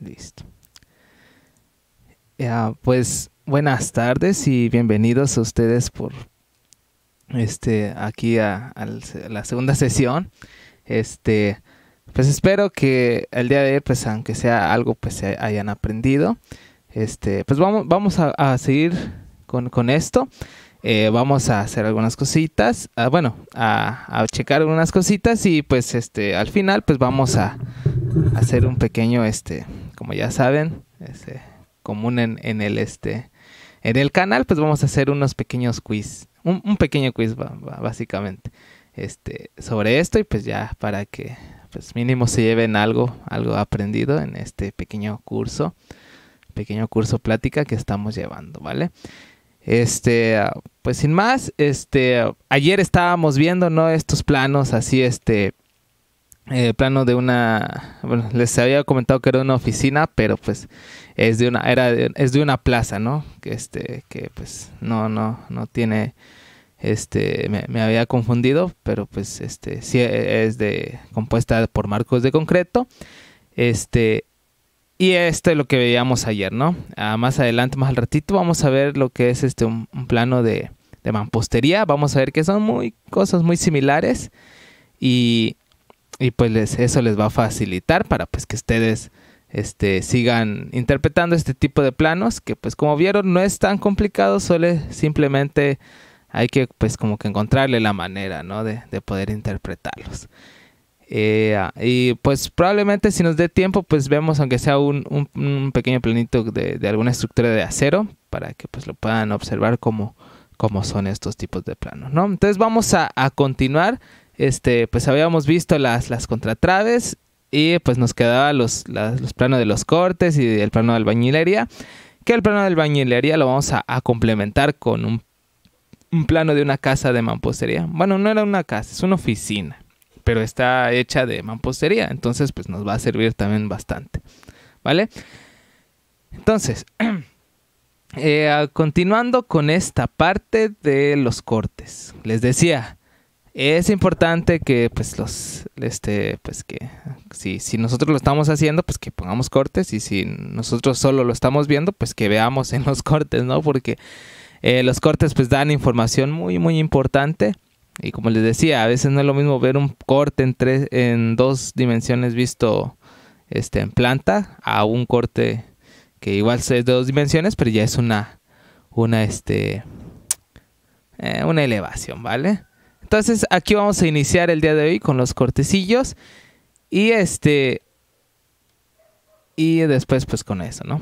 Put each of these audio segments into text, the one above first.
Listo. pues buenas tardes y bienvenidos a ustedes por este aquí a, la segunda sesión. Este, pues espero que el día de hoy, pues aunque sea algo, pues se hayan aprendido. Este, pues vamos, vamos a, seguir con, con esto. Eh, vamos a hacer algunas cositas, ah, bueno, a, checar algunas cositas y pues este, al final pues vamos a hacer un pequeño este, como ya saben, este, común en, el este, en el canal, pues vamos a hacer unos pequeños quiz, un, pequeño quiz básicamente, este, sobre esto y pues ya para que pues mínimo se lleven algo, algo aprendido en este pequeño curso, pequeño curso plática que estamos llevando, ¿vale? Este, pues sin más, este, ayer estábamos viendo, ¿no? Estos planos así, este, eh, plano de una bueno les había comentado que era una oficina pero pues es de una era es de una plaza no que este que pues no no no tiene este me, había confundido pero pues este sí e, es de compuesta por marcos de concreto este y esto es lo que veíamos ayer no ah, más adelante más al ratito vamos a ver lo que es este un, plano de, de mampostería vamos a ver que son muy cosas muy similares y y pues eso les va a facilitar para pues que ustedes este, sigan interpretando este tipo de planos que pues como vieron no es tan complicado, solo simplemente hay que pues como que encontrarle la manera ¿no? de, de poder interpretarlos. Eh, ah, y pues probablemente si nos dé tiempo pues vemos aunque sea un, un, pequeño planito de, de, alguna estructura de acero para que pues lo puedan observar como, como son estos tipos de planos. ¿no? Entonces vamos a, a continuar este, pues habíamos visto las, las contratraves y pues nos quedaba los, planos de los cortes y el plano de albañilería, que el plano de albañilería lo vamos a, complementar con un, plano de una casa de mampostería. Bueno, no era una casa, es una oficina, pero está hecha de mampostería, entonces pues nos va a servir también bastante, ¿vale? Entonces, eh, continuando con esta parte de los cortes, les decía, es importante que pues los este pues que si, nosotros lo estamos haciendo pues que pongamos cortes y si nosotros solo lo estamos viendo pues que veamos en los cortes no porque eh, los cortes pues dan información muy muy importante y como les decía a veces no es lo mismo ver un corte en tres en dos dimensiones visto este en planta a un corte que igual es de dos dimensiones pero ya es una una este eh, una elevación vale entonces aquí vamos a iniciar el día de hoy con los cortecillos y este y después pues con eso, ¿no?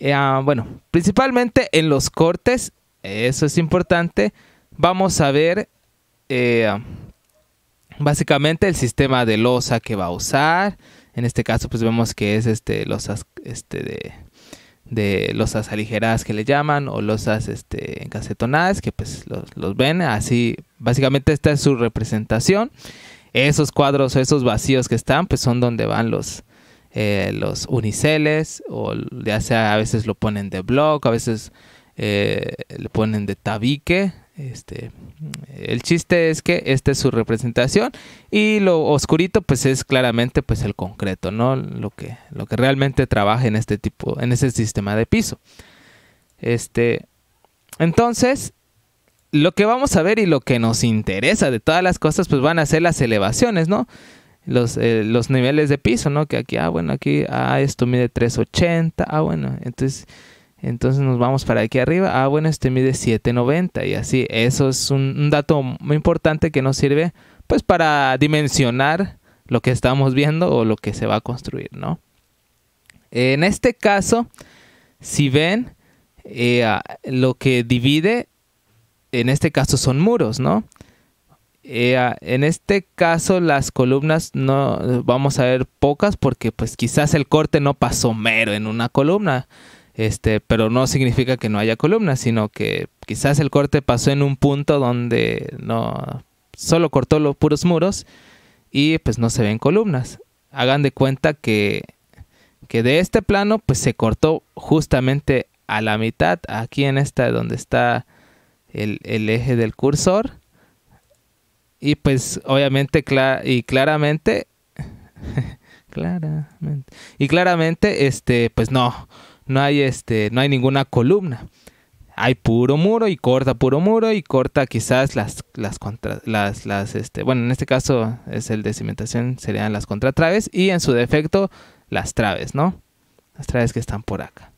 Eh, ah, bueno, principalmente en los cortes, eso es importante, vamos a ver eh, básicamente el sistema de losa que va a usar. En este caso pues vemos que es este losas este de de losas aligeradas que le llaman o losas este, encasetonadas que pues los, los ven así. Básicamente esta es su representación. Esos cuadros esos vacíos que están pues son donde van los, eh, los uniceles o ya sea a veces lo ponen de bloque a veces eh, le ponen de tabique este, el chiste es que esta es su representación y lo oscurito pues es claramente pues el concreto, ¿no? Lo que, lo que realmente trabaja en este tipo, en ese sistema de piso. Este, entonces, lo que vamos a ver y lo que nos interesa de todas las cosas pues van a ser las elevaciones, ¿no? Los, eh, los niveles de piso, ¿no? Que aquí, ah, bueno, aquí, ah, esto mide 380, ah, bueno, entonces entonces nos vamos para aquí arriba. Ah, bueno, este mide 790 y así. Eso es un, dato muy importante que nos sirve pues para dimensionar lo que estamos viendo o lo que se va a construir, ¿no? En este caso, si ven, eh, ah, lo que divide, en este caso son muros, ¿no? Eh, ah, en este caso las columnas no vamos a ver pocas porque pues quizás el corte no pasó mero en una columna. Este, pero no significa que no haya columnas, sino que quizás el corte pasó en un punto donde no solo cortó los puros muros y pues no se ven columnas. Hagan de cuenta que, que de este plano pues se cortó justamente a la mitad, aquí en esta donde está el, eje del cursor. Y pues obviamente y claramente claramente y claramente este pues no no hay este, no hay ninguna columna. Hay puro muro y corta puro muro y corta quizás las, las contra, las, las, este, bueno, en este caso es el de cimentación, serían las contratraves y en su defecto las traves, ¿no? Las traves que están por acá.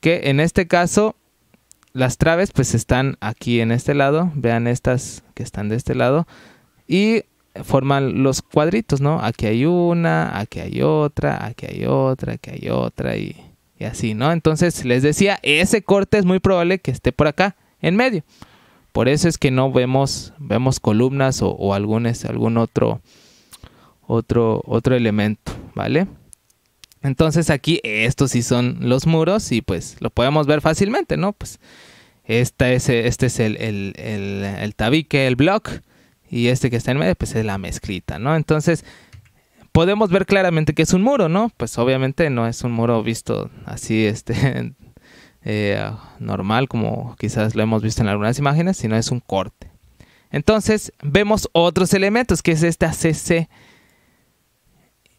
Que en este caso las traves pues están aquí en este lado, vean estas que están de este lado y forman los cuadritos, ¿no? Aquí hay una, aquí hay otra, aquí hay otra, aquí hay otra y así, ¿no? Entonces les decía, ese corte es muy probable que esté por acá, en medio. Por eso es que no vemos, vemos columnas o, o algún, algún otro, otro, otro elemento, ¿vale? Entonces aquí estos sí son los muros y pues lo podemos ver fácilmente, ¿no? Pues esta es, este es el, el, el tabique, el block y este que está en medio pues es la mezclita, ¿no? Entonces podemos ver claramente que es un muro, ¿no? Pues obviamente no es un muro visto así, este, eh, normal, como quizás lo hemos visto en algunas imágenes, sino es un corte. Entonces vemos otros elementos, que es esta CC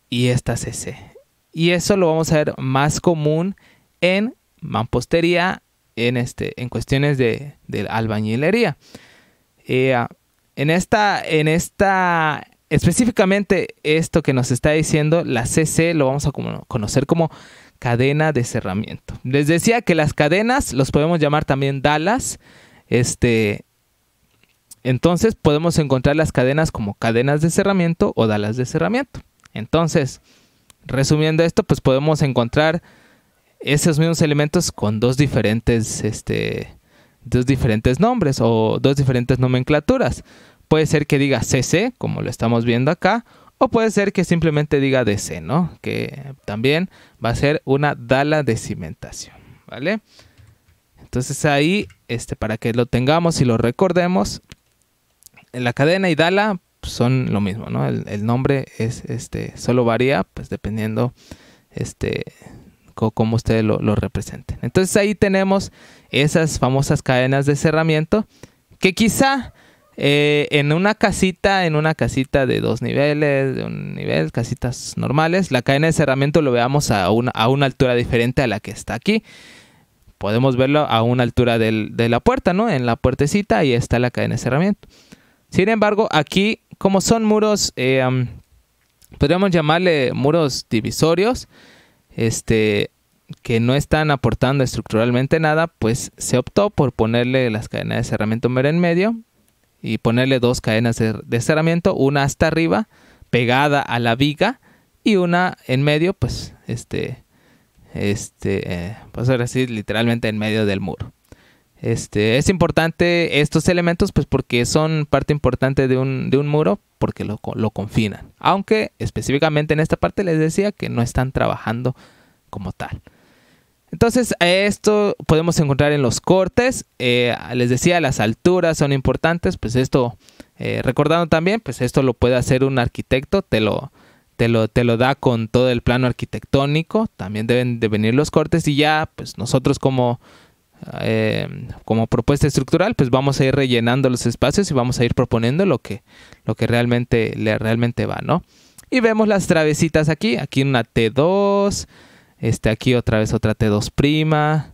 y esta CC. Y eso lo vamos a ver más común en mampostería, en, este, en cuestiones de, albañilería. Eh, en esta, en esta específicamente esto que nos está diciendo la CC lo vamos a conocer como cadena de cerramiento. Les decía que las cadenas los podemos llamar también dalas. Este, entonces podemos encontrar las cadenas como cadenas de cerramiento o dalas de cerramiento. Entonces, resumiendo esto, pues podemos encontrar esos mismos elementos con dos diferentes, este, dos diferentes nombres o dos diferentes nomenclaturas. Puede ser que diga CC, como lo estamos viendo acá, o puede ser que simplemente diga DC, ¿no? Que también va a ser una dala de cimentación, ¿vale? Entonces ahí, este, para que lo tengamos y lo recordemos, la cadena y dala son lo mismo, ¿no? El, nombre es, este, solo varía, pues dependiendo, este, cómo ustedes lo, lo, representen. Entonces ahí tenemos esas famosas cadenas de cerramiento que quizá eh, en una casita, en una casita de dos niveles, de un nivel, casitas normales, la cadena de cerramiento lo veamos a una, altura diferente a la que está aquí. Podemos verlo a una altura de la puerta, ¿no? En la puertecita ahí está la cadena de cerramiento. Sin embargo, aquí, como son muros, eh, podríamos llamarle muros divisorios, este, que no están aportando estructuralmente nada, pues se optó por ponerle las cadenas de cerramiento en medio y ponerle dos cadenas de, cerramiento, una hasta arriba, pegada a la viga, y una en medio, pues, este, este, eh, pues ahora sí, literalmente en medio del muro. Este, es importante estos elementos, pues porque son parte importante de un, muro, porque lo, lo, confinan. Aunque específicamente en esta parte les decía que no están trabajando como tal. Entonces, esto podemos encontrar en los cortes. Eh, les decía, las alturas son importantes. Pues esto, eh, recordando también, pues esto lo puede hacer un arquitecto. Te lo, te te lo da con todo el plano arquitectónico. También deben de venir los cortes. Y ya, pues nosotros como, eh, como propuesta estructural, pues vamos a ir rellenando los espacios y vamos a ir proponiendo lo que, lo que realmente, le, realmente va, ¿no? Y vemos las travesitas aquí. Aquí una T2 este, aquí otra vez otra T2'. prima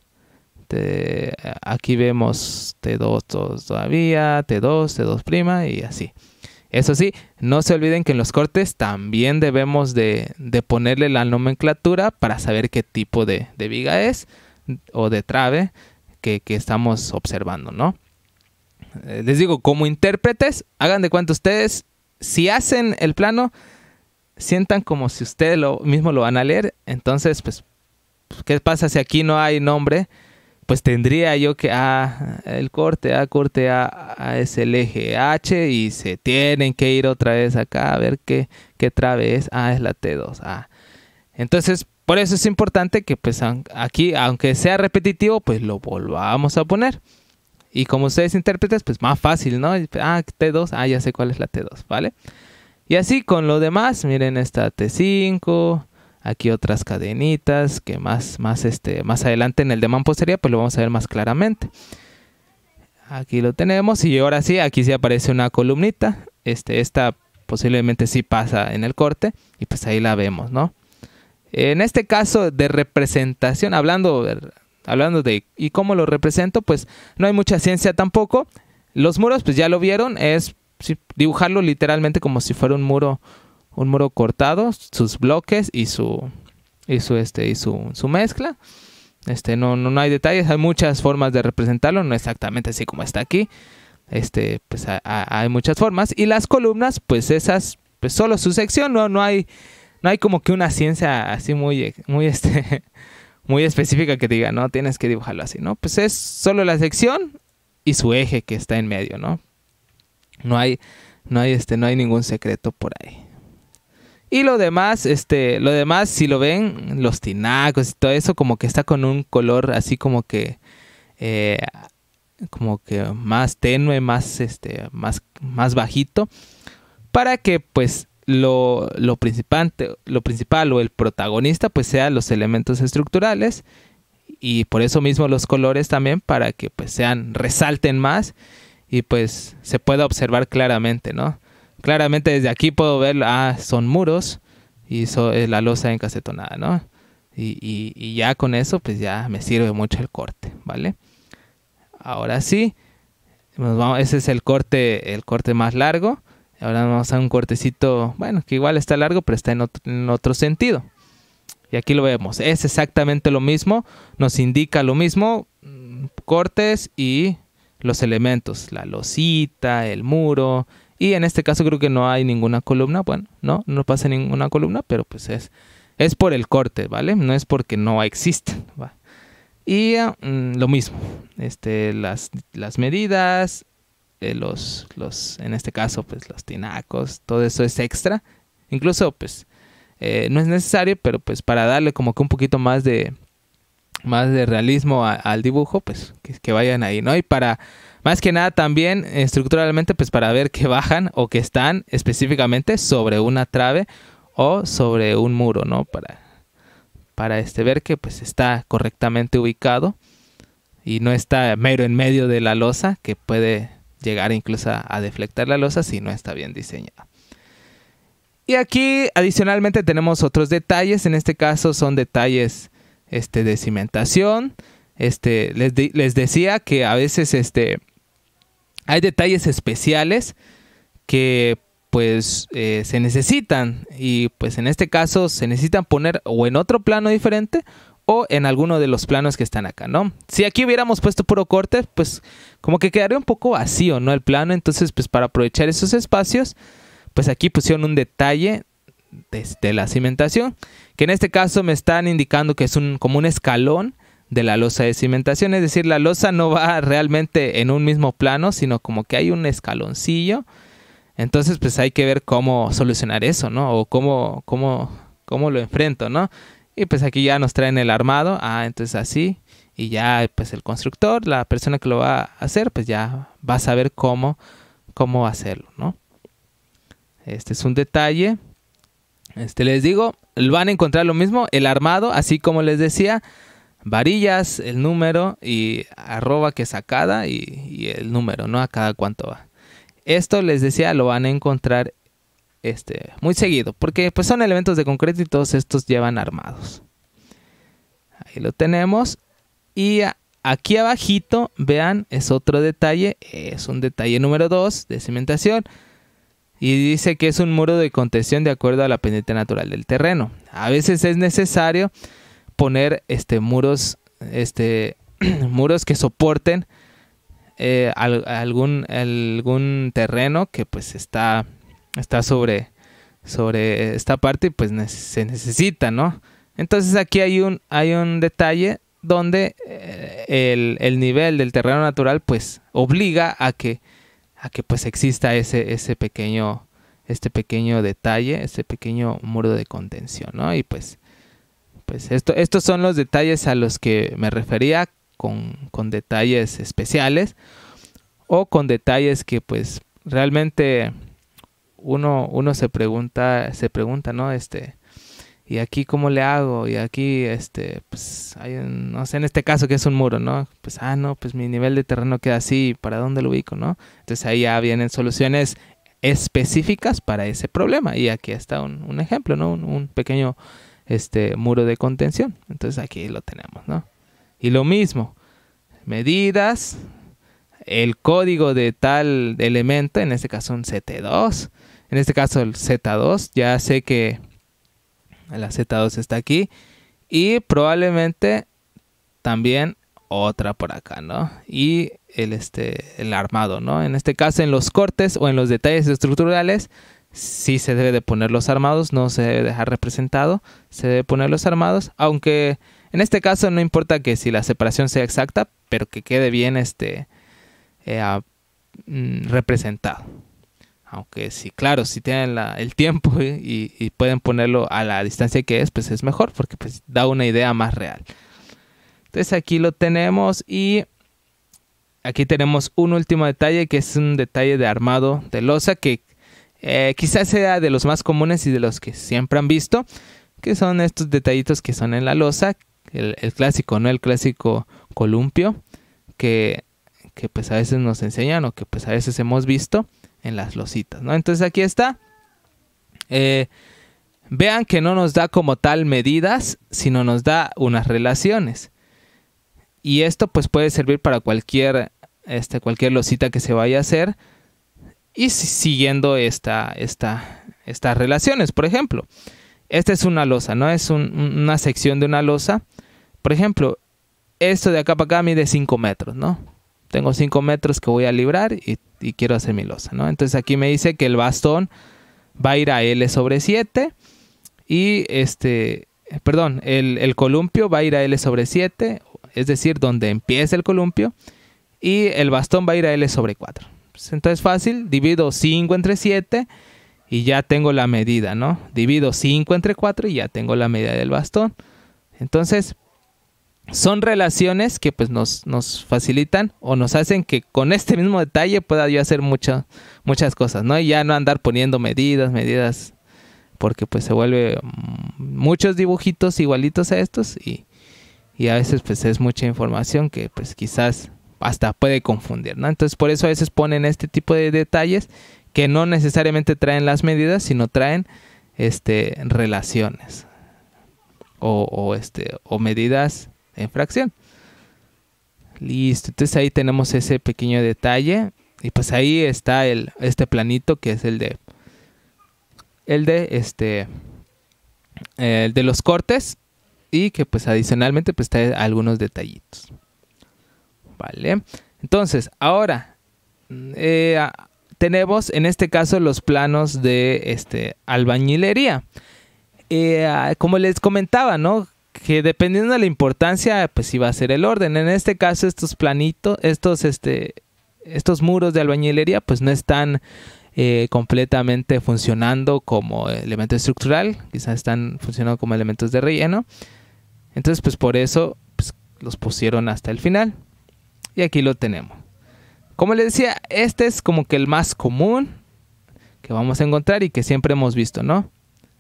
aquí vemos T2, todavía, T2, T2 prima y así. Eso sí, no se olviden que en los cortes también debemos de, ponerle la nomenclatura para saber qué tipo de, viga es o de trave que, que, estamos observando, ¿no? Eh, les digo, como intérpretes, hagan de cuenta ustedes, si hacen el plano, sientan como si ustedes lo mismo lo van a leer. Entonces, pues, ¿qué pasa si aquí no hay nombre? Pues tendría yo que A, ah, el corte ah, A, corte A, es el eje H y se tienen que ir otra vez acá a ver qué, qué trave es. Ah, es la T2. Ah. Entonces, por eso es importante que pues aquí, aunque sea repetitivo, pues lo volvamos a poner. Y como ustedes intérpretes pues más fácil, ¿no? Ah, T2, ah, ya sé cuál es la T2, ¿vale? vale y así con lo demás, miren esta T5, aquí otras cadenitas que más, más, este, más adelante en el de mampostería pues lo vamos a ver más claramente. Aquí lo tenemos y ahora sí, aquí sí aparece una columnita. Este, esta posiblemente sí pasa en el corte y pues ahí la vemos, ¿no? En este caso de representación, hablando, hablando de y cómo lo represento, pues no hay mucha ciencia tampoco. Los muros, pues ya lo vieron, es dibujarlo literalmente como si fuera un muro, un muro cortado, sus bloques y su, y su, este, y su, mezcla. Este, no, no, hay detalles, hay muchas formas de representarlo, no exactamente así como está aquí. Este, pues hay muchas formas. Y las columnas, pues esas, pues solo su sección, no, no hay, no hay como que una ciencia así muy, muy este, muy específica que diga, no, tienes que dibujarlo así, ¿no? Pues es solo la sección y su eje que está en medio, ¿no? No hay, no hay, este, no hay ningún secreto por ahí. Y lo demás, este, lo demás, si lo ven, los tinacos y todo eso, como que está con un color así como que, eh, como que más tenue, más, este, más, más bajito, para que pues lo, principal, lo principal o el protagonista pues sean los elementos estructurales y por eso mismo los colores también para que pues, sean, resalten más y pues se puede observar claramente, ¿no? Claramente desde aquí puedo ver, ah, son muros y es eh, la losa encasetonada, ¿no? Y, ya con eso pues ya me sirve mucho el corte, ¿vale? Ahora sí, ese es el corte, el corte más largo. Ahora vamos a un cortecito, bueno, que igual está largo, pero está en otro sentido. Y aquí lo vemos. Es exactamente lo mismo. Nos indica lo mismo. Mm, cortes y los elementos, la losita, el muro, y en este caso creo que no hay ninguna columna, bueno, no, no pasa ninguna columna, pero pues es, es por el corte, ¿vale? No es porque no exista, Y mm, lo mismo, este, las, las medidas, eh, los, los, en este caso, pues los tinacos, todo eso es extra. Incluso, pues, eh, no es necesario, pero pues para darle como que un poquito más de, más de realismo al dibujo, pues que, vayan ahí, ¿no? Y para, más que nada también estructuralmente, pues para ver que bajan o que están específicamente sobre una trave o sobre un muro, ¿no? Para, para este, ver que pues está correctamente ubicado y no está mero en medio de la losa, que puede llegar incluso a, a deflectar la losa si no está bien diseñada. Y aquí adicionalmente tenemos otros detalles, en este caso son detalles este, de cimentación. Este, les, les decía que a veces este, hay detalles especiales que pues eh, se necesitan y pues en este caso se necesitan poner o en otro plano diferente o en alguno de los planos que están acá, ¿no? Si aquí hubiéramos puesto puro corte, pues como que quedaría un poco vacío, ¿no? El plano, entonces pues para aprovechar esos espacios, pues aquí pusieron un detalle de este, la cimentación, que en este caso me están indicando que es un, como un escalón de la losa de cimentación, es decir, la losa no va realmente en un mismo plano, sino como que hay un escaloncillo. Entonces, pues hay que ver cómo solucionar eso, ¿no? O cómo, cómo, lo enfrento, ¿no? Y pues aquí ya nos traen el armado, ah, entonces así, y ya pues el constructor, la persona que lo va a hacer, pues ya va a saber cómo, cómo hacerlo, ¿no? Este es un detalle. Este, les digo, van a encontrar lo mismo, el armado, así como les decía, varillas, el número y arroba que sacada y, y el número, ¿no? A cada cuánto va. Esto les decía, lo van a encontrar este, muy seguido, porque pues son elementos de concreto y todos estos llevan armados. Ahí lo tenemos. Y aquí abajito, vean, es otro detalle, es un detalle número 2 de cimentación y dice que es un muro de contención de acuerdo a la pendiente natural del terreno. A veces es necesario poner este, muros, este, muros que soporten eh, algún, algún terreno que pues está, está sobre, sobre esta parte y pues se necesita, ¿no? Entonces aquí hay un, hay un detalle donde eh, el, el nivel del terreno natural pues obliga a que a que pues exista ese, ese pequeño, este pequeño detalle, ese pequeño muro de contención, ¿no? Y pues, pues esto, estos son los detalles a los que me refería con, con detalles especiales o con detalles que pues realmente uno, uno se pregunta, se pregunta, ¿no? Este, y aquí cómo le hago, y aquí, este, pues, no sé, en este caso que es un muro, ¿no? Pues, ah, no, pues mi nivel de terreno queda así, ¿para dónde lo ubico, no? Entonces ahí ya vienen soluciones específicas para ese problema, y aquí está un, ejemplo, ¿no? Un, pequeño, este, muro de contención, entonces aquí lo tenemos, ¿no? Y lo mismo, medidas, el código de tal elemento, en este caso un CT2, en este caso el Z2, ya sé que la Z2 está aquí. Y probablemente también otra por acá, ¿no? Y el, este, el armado, ¿no? En este caso, en los cortes o en los detalles estructurales, sí se debe de poner los armados, no se debe dejar representado, se debe poner los armados, aunque en este caso no importa que si la separación sea exacta, pero que quede bien este, eh, ah, mm, representado. Aunque sí, claro, si tienen el tiempo y, pueden ponerlo a la distancia que es, pues es mejor porque pues, da una idea más real. Entonces aquí lo tenemos y aquí tenemos un último detalle que es un detalle de armado de losa que eh, quizás sea de los más comunes y de los que siempre han visto, que son estos detallitos que son en la losa, el, clásico, ¿no? El clásico columpio que, que pues a veces nos enseñan o que pues a veces hemos visto en las lositas, ¿no? Entonces aquí está. Eh, vean que no nos da como tal medidas, sino nos da unas relaciones. Y esto pues puede servir para cualquier, este, cualquier losita que se vaya a hacer y siguiendo esta, esta, estas relaciones. Por ejemplo, esta es una losa, ¿no? Es una sección de una losa. Por ejemplo, esto de acá para acá mide 5 metros, ¿no? tengo 5 metros que voy a librar y, quiero hacer mi losa, ¿no? Entonces aquí me dice que el bastón va a ir a L sobre 7 y este, perdón, el, columpio va a ir a L sobre 7, es decir, donde empieza el columpio y el bastón va a ir a L sobre 4. Pues, entonces fácil, divido 5 entre 7 y ya tengo la medida, ¿no? Divido 5 entre 4 y ya tengo la medida del bastón. Entonces, son relaciones que pues nos, facilitan o nos hacen que con este mismo detalle pueda yo hacer muchas cosas, ¿no? Y ya no andar poniendo medidas, medidas, porque pues se vuelve mm, muchos dibujitos igualitos a estos y, a veces pues es mucha información que pues quizás hasta puede confundir, ¿no? Entonces por eso a veces ponen este tipo de detalles que no necesariamente traen las medidas, sino traen este, relaciones este, o medidas en fracción. Listo, entonces ahí tenemos ese pequeño detalle. Y pues ahí está el, este planito que es el de. El de este. El de los cortes. Y que pues adicionalmente pues trae algunos detallitos. Vale. Entonces, ahora. Mm, eh, tenemos en este caso los planos de este albañilería. Eh, como les comentaba, ¿no? que dependiendo de la importancia, pues iba a ser el orden. En este caso, estos planitos, estos, este, estos muros de albañilería, pues no están eh, completamente funcionando como elemento estructural, quizás están funcionando como elementos de relleno. Entonces, pues por eso pues, los pusieron hasta el final. Y aquí lo tenemos. Como les decía, este es como que el más común que vamos a encontrar y que siempre hemos visto, ¿no?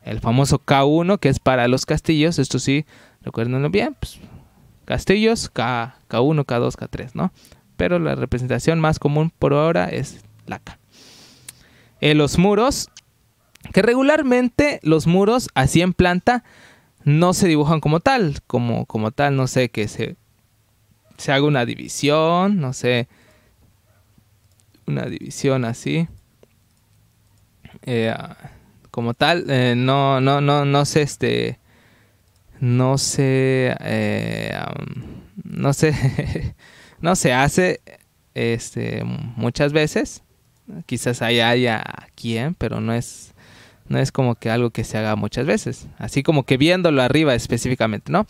el famoso K1 que es para los castillos, esto sí, recuérdenlo bien, pues, castillos K, 1 K2, K3, ¿no? Pero la representación más común por ahora es la K. Eh, los muros, que regularmente los muros así en planta no se dibujan como tal, como, como tal, no sé, que se, se haga una división, no sé, una división así. Eh, como tal, eh, no, no, no, no sé, este, no se, eh, no sé no se hace, este, muchas veces. Quizás haya, haya quien, pero no es, no es como que algo que se haga muchas veces. Así como que viéndolo arriba específicamente, ¿no?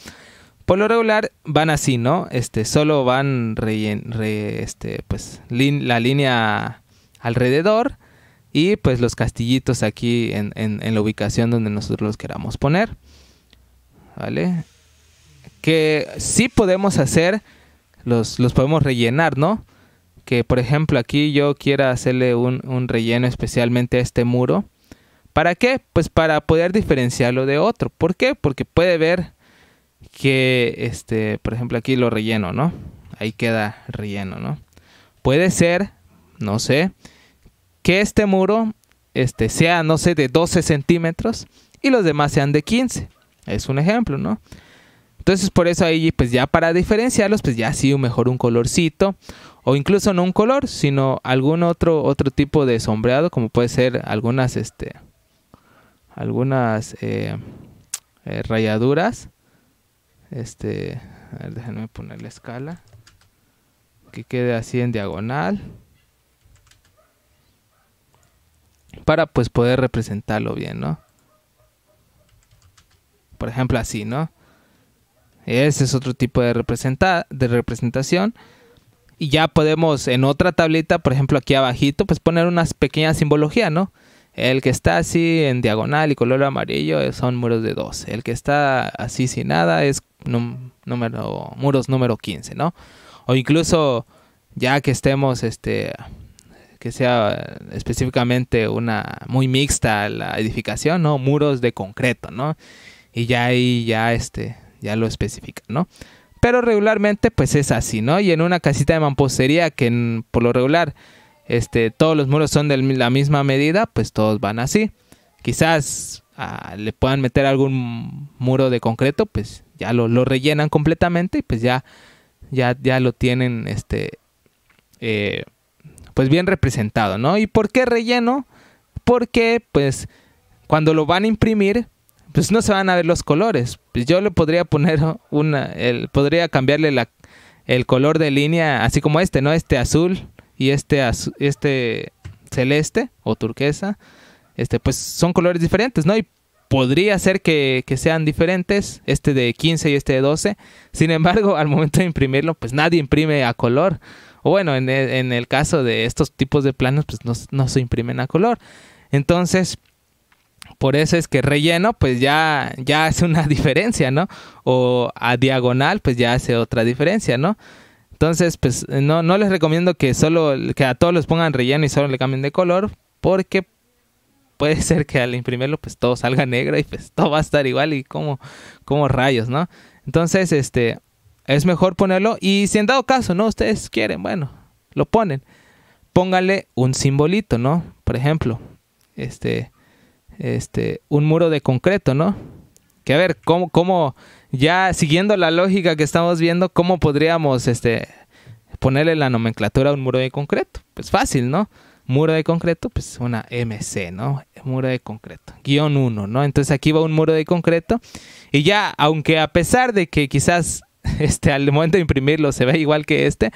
Por lo regular van así, ¿no? Este, solo van re, este, pues, la línea alrededor y pues los castillitos aquí en, en, la ubicación donde nosotros los queramos poner. ¿Vale? Que sí podemos hacer, los, podemos rellenar, ¿no? Que por ejemplo aquí yo quiera hacerle un, relleno especialmente a este muro. ¿Para qué? Pues para poder diferenciarlo de otro. ¿Por qué? Porque puede ver que, este, por ejemplo, aquí lo relleno, ¿no? Ahí queda relleno, ¿no? Puede ser, no sé, que este muro este, sea, no sé, de 12 centímetros y los demás sean de 15. Es un ejemplo, ¿no? Entonces por eso ahí, pues ya para diferenciarlos, pues ya sí, mejor un colorcito o incluso no un color, sino algún otro, otro tipo de sombreado, como puede ser algunas, este, algunas eh, eh, rayaduras. Este, a ver, déjenme poner la escala. Que quede así en diagonal. para pues poder representarlo bien, ¿no? Por ejemplo, así, ¿no? Ese es otro tipo de, de representación. Y ya podemos en otra tablita, por ejemplo aquí abajito, pues poner unas pequeñas simbología, ¿no? El que está así en diagonal y color amarillo eh, son muros de 12. El que está así sin nada es número, muros número 15, ¿no? O incluso ya que estemos este, que sea específicamente una muy mixta la edificación, ¿no? Muros de concreto, ¿no? Y ya ahí ya este ya lo especifican, ¿no? Pero regularmente pues es así, ¿no? Y en una casita de mampostería que por lo regular este todos los muros son de la misma medida, pues todos van así. Quizás ah, le puedan meter algún muro de concreto, pues ya lo, rellenan completamente y pues ya ya ya lo tienen este eh, pues bien representado, ¿no? ¿Y por qué relleno? Porque pues cuando lo van a imprimir, pues no se van a ver los colores. Pues yo le podría poner una, el, podría cambiarle la, el color de línea, así como este, ¿no? Este azul y este, este celeste o turquesa, este, pues son colores diferentes, ¿no? Y podría ser que, que, sean diferentes, este de 15 y este de 12. Sin embargo, al momento de imprimirlo, pues nadie imprime a color. O bueno, en el, caso de estos tipos de planos, pues no, se imprimen a color. Entonces, por eso es que relleno, pues ya, ya hace una diferencia, ¿no? O a diagonal, pues ya hace otra diferencia, ¿no? Entonces, pues no, les recomiendo que solo, que a todos los pongan relleno y solo le cambien de color, porque puede ser que al imprimirlo, pues todo salga negro y pues todo va a estar igual y como, como rayos, ¿no? Entonces, este, es mejor ponerlo. Y si en dado caso, ¿no? Ustedes quieren, bueno, lo ponen. Póngale un simbolito, ¿no? Por ejemplo, este, este, un muro de concreto, ¿no? Que a ver, ¿cómo, cómo ya siguiendo la lógica que estamos viendo, cómo podríamos, este, ponerle la nomenclatura a un muro de concreto? Pues fácil, ¿no? muro de concreto, pues una MC, ¿no? Muro de concreto, guión 1, ¿no? Entonces aquí va un muro de concreto y ya, aunque a pesar de que quizás este, al momento de imprimirlo se ve igual que este,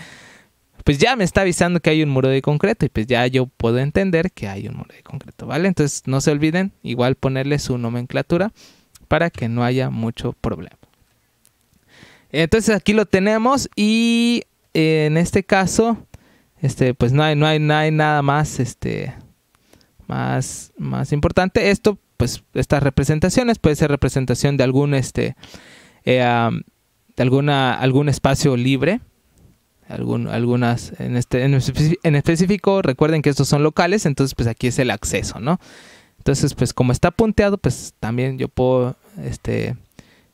pues ya me está avisando que hay un muro de concreto y pues ya yo puedo entender que hay un muro de concreto, ¿vale? Entonces no se olviden igual ponerle su nomenclatura para que no haya mucho problema. Entonces aquí lo tenemos y eh, en este caso, este, pues no hay, no hay, nada más, este, más, más importante. Esto, pues estas representaciones puede ser representación de algún, este, eh, alguna, algún espacio libre. algún algunas, en, este, en, específico, recuerden que estos son locales, entonces pues aquí es el acceso, ¿no? Entonces, pues como está punteado, pues también yo puedo este,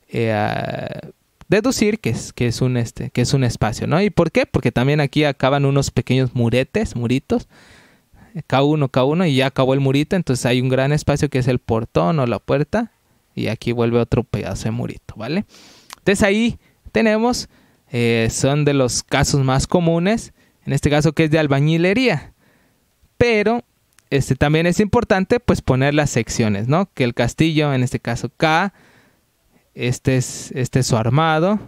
eh, ah, deducir que es, que, es un, este, que es un espacio, ¿no? ¿Y por qué? Porque también aquí acaban unos pequeños muretes, muritos, cada uno K1, y ya acabó el murito, entonces hay un gran espacio que es el portón o la puerta, y aquí vuelve otro pedazo de murito, ¿vale? Entonces ahí tenemos eh, son de los casos más comunes, en este caso que es de albañilería. Pero este, también es importante pues poner las secciones, ¿no? Que el castillo, en este caso K, este es, este es su armado,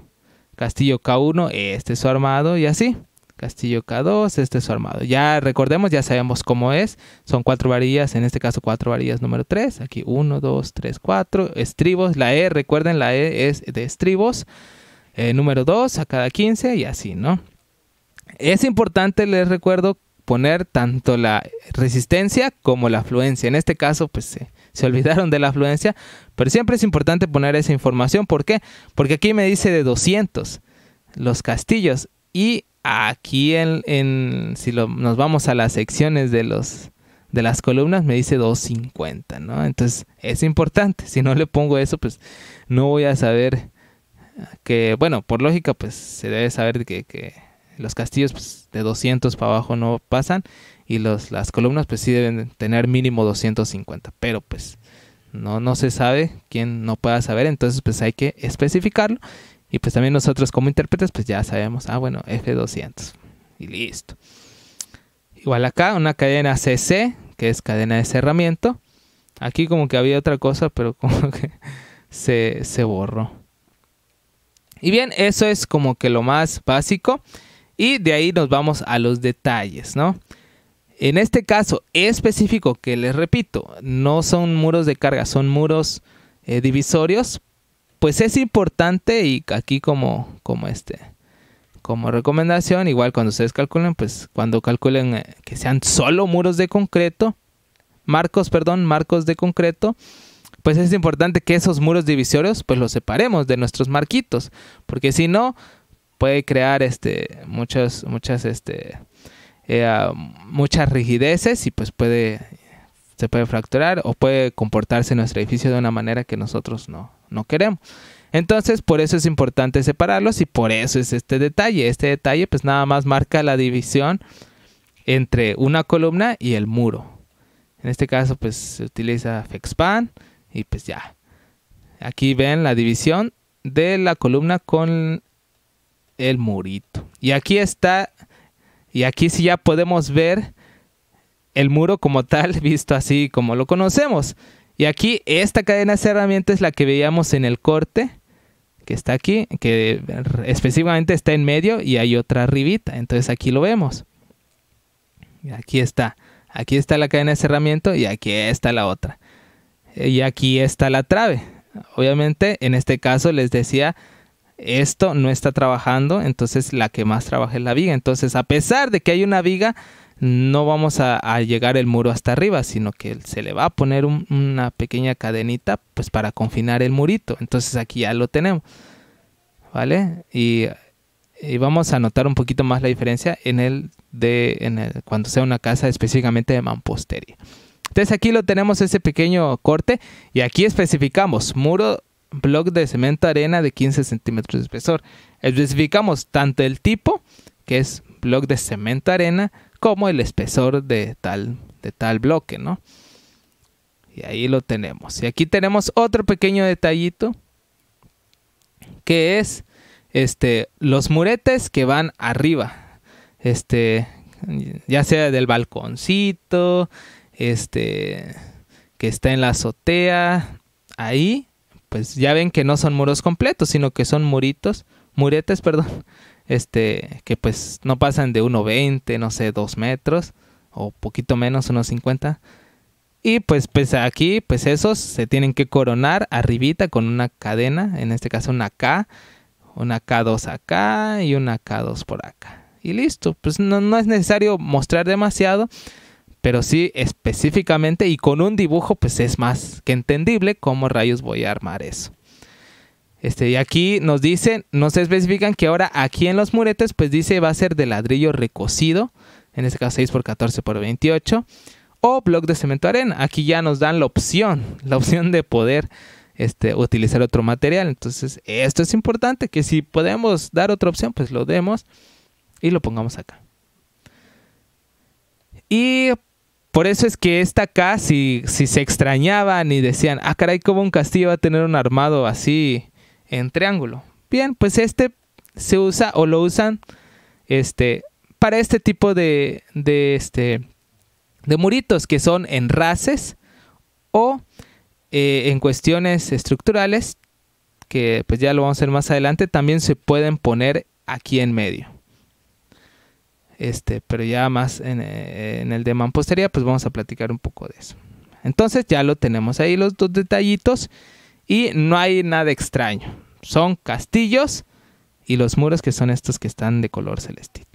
castillo K1, este es su armado y así. Castillo K2, este es su armado. Ya recordemos, ya sabemos cómo es. Son cuatro varillas, en este caso cuatro varillas número 3. Aquí 1, 2, 3, 4. Estribos, la E, recuerden, la E es de estribos. Eh, número 2 a cada 15 y así, ¿no? Es importante, les recuerdo, poner tanto la resistencia como la afluencia. En este caso, pues se, olvidaron de la afluencia, pero siempre es importante poner esa información. ¿Por qué? Porque aquí me dice de 200 los castillos y aquí en, si nos vamos a las secciones de los de las columnas me dice 250, ¿no? Entonces es importante. Si no le pongo eso, pues no voy a saber que bueno, por lógica pues se debe saber que, los castillos pues, de 200 para abajo no pasan y las columnas pues sí deben tener mínimo 250, pero pues no, no se sabe quién no pueda saber, entonces pues hay que especificarlo y pues también nosotros como intérpretes pues ya sabemos, ah bueno, F200 y listo. Igual acá una cadena CC, que es cadena de cerramiento. Aquí como que había otra cosa, pero como que se, se borró. Y bien, eso es como que lo más básico. Y de ahí nos vamos a los detalles, ¿no? En este caso específico, que les repito, no son muros de carga, son muros eh, divisorios, pues es importante y aquí como, como este, como recomendación, igual cuando ustedes calculen, pues cuando calculen eh, que sean solo muros de concreto, marcos, perdón, marcos de concreto, pues es importante que esos muros divisorios pues los separemos de nuestros marquitos, porque si no puede crear este muchas muchas este eh, muchas rigideces y pues puede se puede fracturar o puede comportarse nuestro edificio de una manera que nosotros no, no queremos. Entonces, por eso es importante separarlos y por eso es este detalle. Este detalle pues nada más marca la división entre una columna y el muro. En este caso pues se utiliza Fexpan y pues ya. Aquí ven la división de la columna con el murito. Y aquí está, y aquí sí ya podemos ver el muro como tal, visto así como lo conocemos. Y aquí esta cadena de cerramiento es la que veíamos en el corte, que está aquí, que específicamente está en medio y hay otra arribita. Entonces aquí lo vemos. Y aquí está. Aquí está la cadena de cerramiento y aquí está la otra. Eh, y aquí está la trave. Obviamente, en este caso les decía, esto no está trabajando, entonces la que más trabaja es la viga. Entonces, a pesar de que hay una viga, no vamos a, llegar el muro hasta arriba, sino que se le va a poner una pequeña cadenita pues para confinar el murito. Entonces aquí ya lo tenemos. ¿Vale? Y, vamos a notar un poquito más la diferencia en el de cuando sea una casa específicamente de mampostería. Entonces aquí lo tenemos ese pequeño corte y aquí especificamos muro bloque de cemento arena de 15 centímetros de espesor. Especificamos tanto el tipo, que es bloque de cemento arena, como el espesor de tal, de tal bloque, ¿no? Y ahí lo tenemos. Y aquí tenemos otro pequeño detallito, que es este, los muretes que van arriba. Este, ya sea del balconcito, este, que está en la azotea, ahí, pues ya ven que no son muros completos, sino que son muritos, muretes, perdón, este, que pues no pasan de 1,20, no sé, 2 metros, o poquito menos, unos 50. Y pues, pues aquí, pues esos se tienen que coronar arribita con una cadena, en este caso una K, una K2 acá y una K2 por acá. Y listo, pues no es necesario mostrar demasiado, pero sí específicamente y con un dibujo pues es más que entendible cómo rayos voy a armar eso. Este, y aquí nos dicen, nos especifican que ahora aquí en los muretes pues dice va a ser de ladrillo recocido, en este caso 6x14 x 28, o bloque de cemento arena. Aquí ya nos dan la opción, la opción de poder este, utilizar otro material. Entonces esto es importante, que si podemos dar otra opción pues lo demos y lo pongamos acá. Y por eso es que esta acá, si, se extrañaban y decían, ah, caray, como un castillo va a tener un armado así en triángulo. Bien, pues este se usa o lo usan este, para este tipo de, este, de muritos que son races o eh, en cuestiones estructurales, que pues ya lo vamos a ver más adelante, también se pueden poner aquí en medio. Este, pero ya más eh, en, el de mampostería, pues vamos a platicar un poco de eso. Entonces ya lo tenemos ahí, los dos detallitos. Y no hay nada extraño. Son castillos y los muros que son estos que están de color celeste.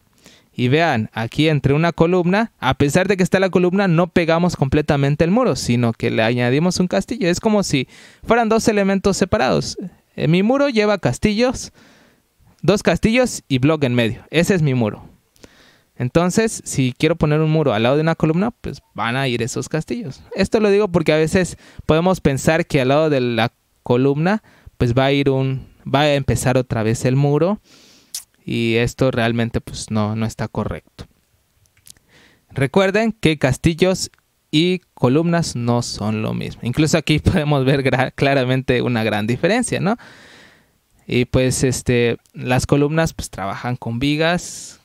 Y vean, aquí entre una columna, a pesar de que está la columna, no pegamos completamente el muro, sino que le añadimos un castillo. Es como si fueran dos elementos separados. Eh, mi muro lleva castillos, dos castillos y bloque en medio. Ese es mi muro. Entonces, si quiero poner un muro al lado de una columna, pues van a ir esos castillos. Esto lo digo porque a veces podemos pensar que al lado de la columna, pues va a ir un, va a empezar otra vez el muro y esto realmente pues no, no está correcto. Recuerden que castillos y columnas no son lo mismo. Incluso aquí podemos ver claramente una gran diferencia, ¿no? Y pues este, las columnas pues trabajan con vigas,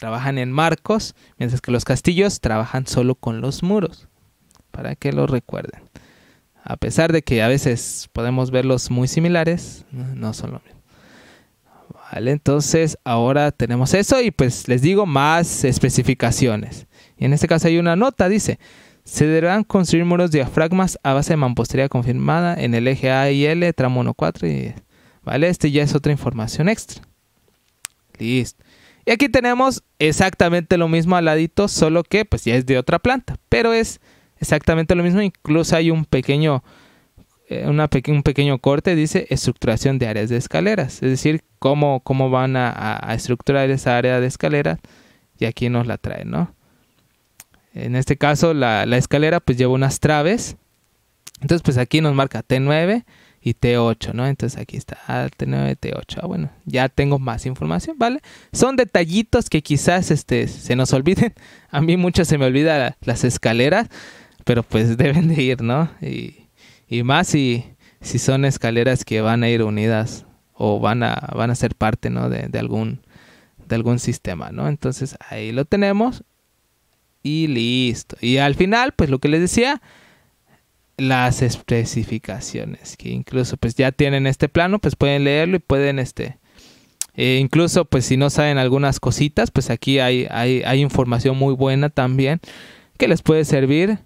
trabajan en marcos, mientras que los castillos trabajan solo con los muros, para que lo recuerden. A pesar de que a veces podemos verlos muy similares, no son lo mismo. Vale, entonces ahora tenemos eso y pues les digo más especificaciones. Y en este caso hay una nota, dice, se deberán construir muros diafragmas a base de mampostería confirmada en el eje A y L, tramo 14 y... Este ya es otra información extra. Listo. Y aquí tenemos exactamente lo mismo al ladito, solo que pues ya es de otra planta. Pero es exactamente lo mismo. Incluso hay un pequeño, eh, una un pequeño corte, dice estructuración de áreas de escaleras. Es decir, cómo, cómo van a, estructurar esa área de escaleras. Y aquí nos la trae, ¿no? En este caso, la, escalera pues lleva unas traves. Entonces, pues aquí nos marca T9 y T8, ¿no? Entonces aquí está T9, T8. Ah, bueno, ya tengo más información, ¿vale? Son detallitos que quizás este, se nos olviden. A mí mucho se me olvida las escaleras, pero pues deben de ir, ¿no? Y, más si, si son escaleras que van a ir unidas o van a, van a ser parte, ¿no? De, de algún, de algún sistema, ¿no? Entonces ahí lo tenemos y listo. Y al final, pues lo que les decía las especificaciones que incluso pues ya tienen este plano pues pueden leerlo y pueden este eh, incluso pues si no saben algunas cositas pues aquí hay, hay, información muy buena también que les puede servir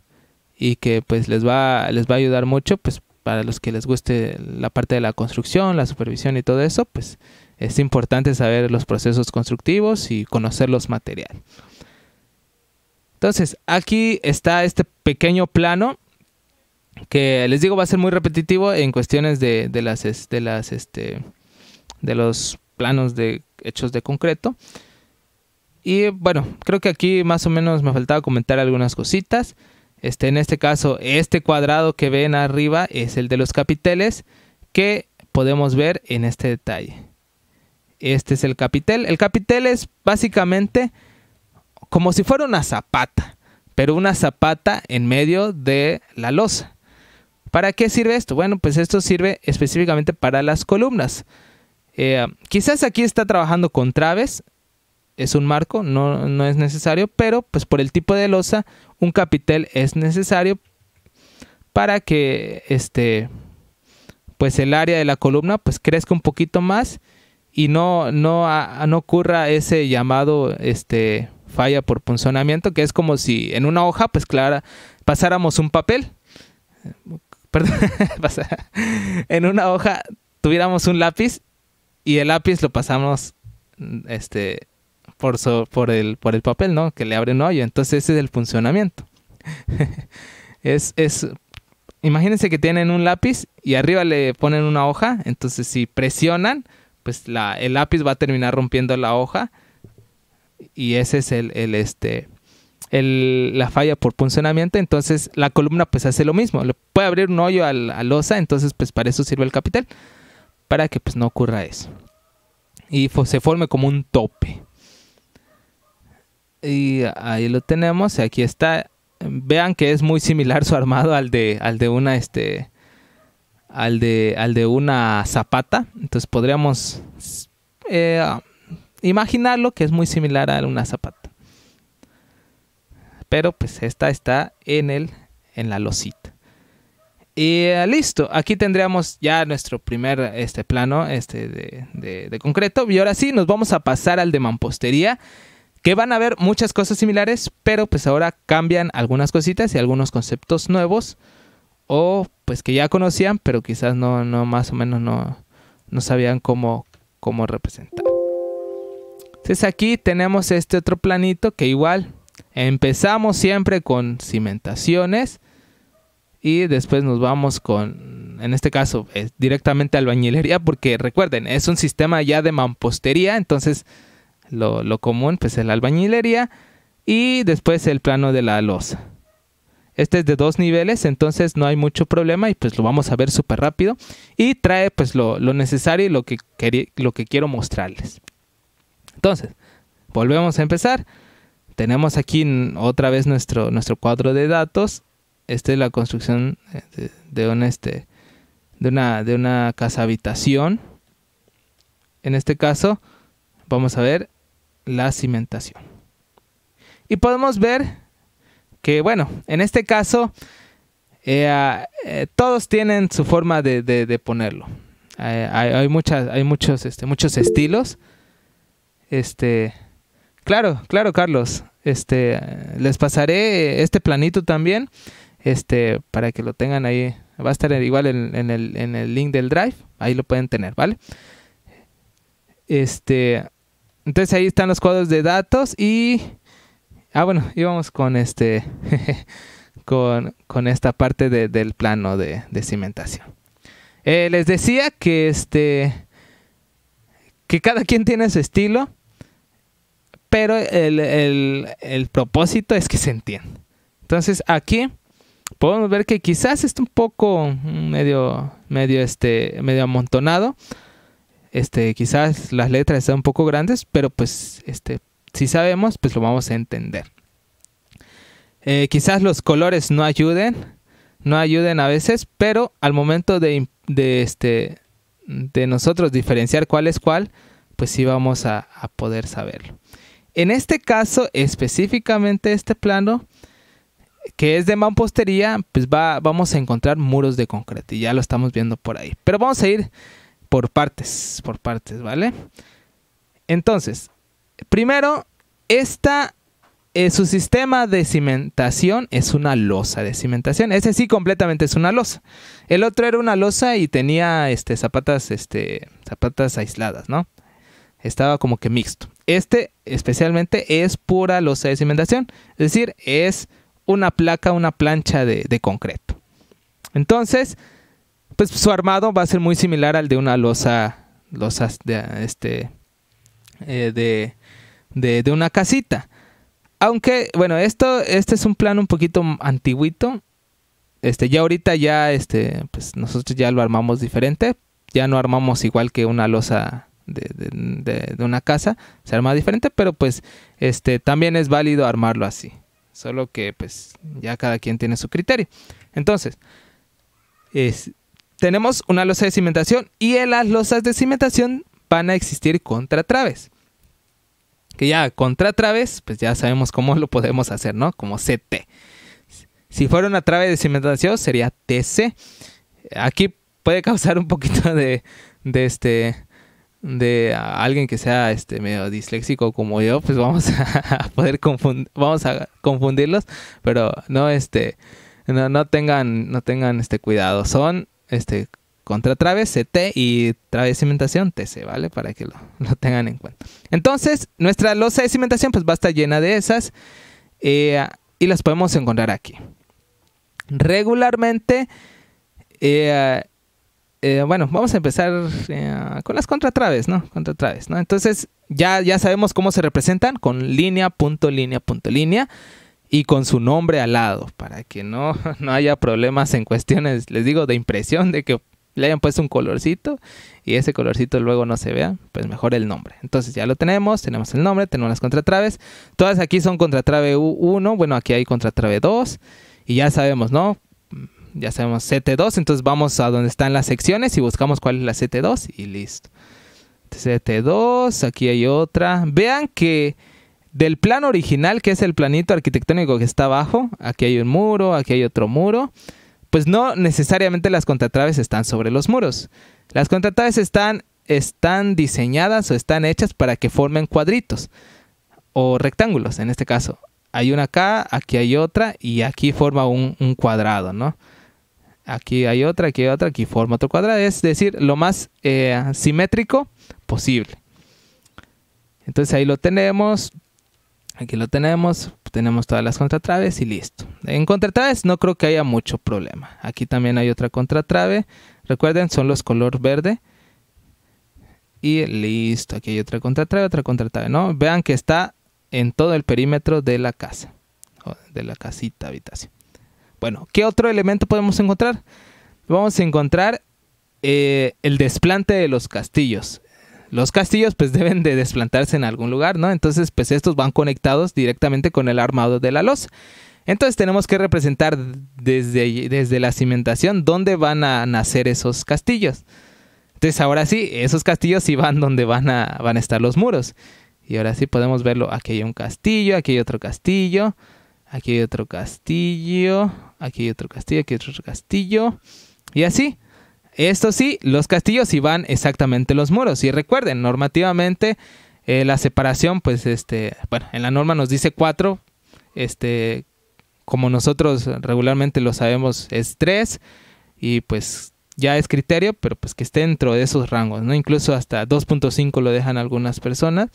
y que pues les va les va a ayudar mucho pues para los que les guste la parte de la construcción la supervisión y todo eso pues es importante saber los procesos constructivos y conocer los materiales entonces aquí está este pequeño plano que les digo va a ser muy repetitivo en cuestiones de, las, de las, este, de los planos de hechos de concreto. Y bueno, creo que aquí más o menos me faltaba comentar algunas cositas. Este, en este caso, este cuadrado que ven arriba es el de los capiteles que podemos ver en este detalle. Este es el capitel. El capitel es básicamente como si fuera una zapata, pero una zapata en medio de la losa. ¿Para qué sirve esto? Bueno, pues esto sirve específicamente para las columnas. Eh, quizás aquí está trabajando con traves, es un marco, no, es necesario, pero pues por el tipo de losa, un capitel es necesario para que este pues el área de la columna pues crezca un poquito más y no, no, no ocurra ese llamado este, falla por punzonamiento, que es como si en una hoja pues clara pasáramos un papel perdón, en una hoja tuviéramos un lápiz y el lápiz lo pasamos mm, este, por, por, el, por el papel, ¿no? Que le abre un hoyo. Entonces ese es el funcionamiento. es, es, imagínense que tienen un lápiz y arriba le ponen una hoja. Entonces si presionan, pues la, el lápiz va a terminar rompiendo la hoja. Y ese es el, el este, la falla por funcionamiento entonces la columna pues hace lo mismo, le puede abrir un hoyo a la losa, entonces pues para eso sirve el capitel, para que pues no ocurra eso. Y se forme como un tope. Y ahí lo tenemos, aquí está. Vean que es muy similar su armado al de, al de una este al de, al de una zapata. Entonces podríamos eh, imaginarlo que es muy similar a una zapata pero pues esta está en, el, en la losita. Y eh, listo, aquí tendríamos ya nuestro primer este, plano este, de, concreto. Y ahora sí, nos vamos a pasar al de mampostería, que van a ver muchas cosas similares, pero pues ahora cambian algunas cositas y algunos conceptos nuevos, o pues que ya conocían, pero quizás no, no más o menos no, sabían cómo, cómo representar. Entonces aquí tenemos este otro planito que igual Empezamos siempre con cimentaciones y después nos vamos con, en este caso, eh, directamente directamente albañilería, porque recuerden, es un sistema ya de mampostería, entonces lo, común pues es la albañilería y después el plano de la losa. Este es de dos niveles, entonces no hay mucho problema y pues lo vamos a ver súper rápido y trae pues lo, necesario y lo que, lo que quiero mostrarles. Entonces, volvemos a empezar tenemos aquí otra vez nuestro, nuestro cuadro de datos. Esta es la construcción de, este, de, una, de una casa habitación. En este caso, vamos a ver la cimentación. Y podemos ver que, bueno, en este caso, eh, eh, todos tienen su forma de, ponerlo. hay, muchas, hay muchos, este, muchos estilos. Este, claro, claro, Carlos. Este, les pasaré este planito también, este, para que lo tengan ahí. Va a estar igual en, el, link del drive, ahí lo pueden tener, ¿vale? Este, entonces ahí están los cuadros de datos y... Ah, bueno, íbamos con este... con, esta parte del plano de, cimentación. Eh, les decía que este... que cada quien tiene su estilo pero el, propósito es que se entienda. Entonces aquí podemos ver que quizás está un poco mm, medio, medio, este, medio amontonado. Este, quizás las letras están un poco grandes, pero pues este, si sabemos, pues lo vamos a entender. Eh, quizás los colores no ayuden, no ayuden a veces, pero al momento de, este, de nosotros diferenciar cuál es cuál, pues sí vamos a poder saberlo. En este caso, específicamente este plano, que es de mampostería, pues vamos a encontrar muros de concreto. Y ya lo estamos viendo por ahí. Pero vamos a ir por partes, por partes, ¿vale? Entonces, primero, esta, eh, su sistema de cimentación es una losa de cimentación. Ese sí completamente es una losa. El otro era una losa y tenía este, zapatas, este, zapatas aisladas, ¿no? Estaba como que mixto. Este especialmente es pura losa de cimentación, es decir, es una placa, una plancha de, concreto. Entonces, pues su armado va a ser muy similar al de una losa, losas de, este, eh, de, de, una casita. Aunque, bueno, esto, este es un plan un poquito antiguito. Este, ya ahorita ya, este, pues, nosotros ya lo armamos diferente. Ya no armamos igual que una losa de, una casa, se arma diferente, pero pues este también es válido armarlo así. Solo que pues ya cada quien tiene su criterio. Entonces, tenemos una losa de cimentación y en las losas de cimentación van a existir contra traves Que ya contra traves pues ya sabemos cómo lo podemos hacer, ¿no? Como CT. Si fuera una trave de cimentación sería TC. Aquí puede causar un poquito de, de este de alguien que sea este medio disléxico como yo, pues vamos a poder vamos a confundirlos, pero no este no, tengan no tengan este cuidado, son este contra Traves CT y Traves cimentación TC, ¿vale? Para que lo, tengan en cuenta. Entonces, nuestra losa de cimentación pues va a estar llena de esas eh, y las podemos encontrar aquí. Regularmente eh, eh, bueno, vamos a empezar eh, con las contratraves, ¿no? Contratraves, ¿no? Entonces, ya, ya sabemos cómo se representan con línea, punto, línea, punto, línea y con su nombre al lado para que no, no haya problemas en cuestiones, les digo, de impresión de que le hayan puesto un colorcito y ese colorcito luego no se vea, pues mejor el nombre. Entonces ya lo tenemos, tenemos el nombre, tenemos las contratraves. Todas aquí son contratrave 1, bueno, aquí hay contratrave 2 y ya sabemos, ¿no? ya sabemos CT2, entonces vamos a donde están las secciones y buscamos cuál es la CT2 y listo. CT2, aquí hay otra. Vean que del plano original, que es el planito arquitectónico que está abajo, aquí hay un muro, aquí hay otro muro, pues no necesariamente las contratraves están sobre los muros. Las contratraves están, están diseñadas o están hechas para que formen cuadritos o rectángulos en este caso. Hay una acá, aquí hay otra y aquí forma un cuadrado, ¿no? aquí hay otra, aquí hay otra, aquí forma otro cuadrado. Es decir, lo más eh, simétrico posible. Entonces ahí lo tenemos. Aquí lo tenemos. Tenemos todas las contratraves y listo. En contratraves no creo que haya mucho problema. Aquí también hay otra contratrave. Recuerden, son los color verde. Y listo. Aquí hay otra contratrave, otra contratrave. ¿no? Vean que está en todo el perímetro de la casa. De la casita habitación. Bueno, ¿qué otro elemento podemos encontrar? Vamos a encontrar eh, el desplante de los castillos. Los castillos pues deben de desplantarse en algún lugar, ¿no? Entonces pues estos van conectados directamente con el armado de la losa. Entonces tenemos que representar desde, desde la cimentación dónde van a nacer esos castillos. Entonces ahora sí, esos castillos sí van donde van a, van a estar los muros. Y ahora sí podemos verlo, aquí hay un castillo, aquí hay otro castillo, Aquí hay otro castillo. Aquí hay otro castillo. Aquí hay otro castillo. Y así. Esto sí, los castillos van exactamente los muros. Y recuerden, normativamente eh, la separación, pues este, bueno, en la norma nos dice 4, este, como nosotros regularmente lo sabemos es 3 y pues ya es criterio, pero pues que esté dentro de esos rangos, ¿no? Incluso hasta 2.5 lo dejan algunas personas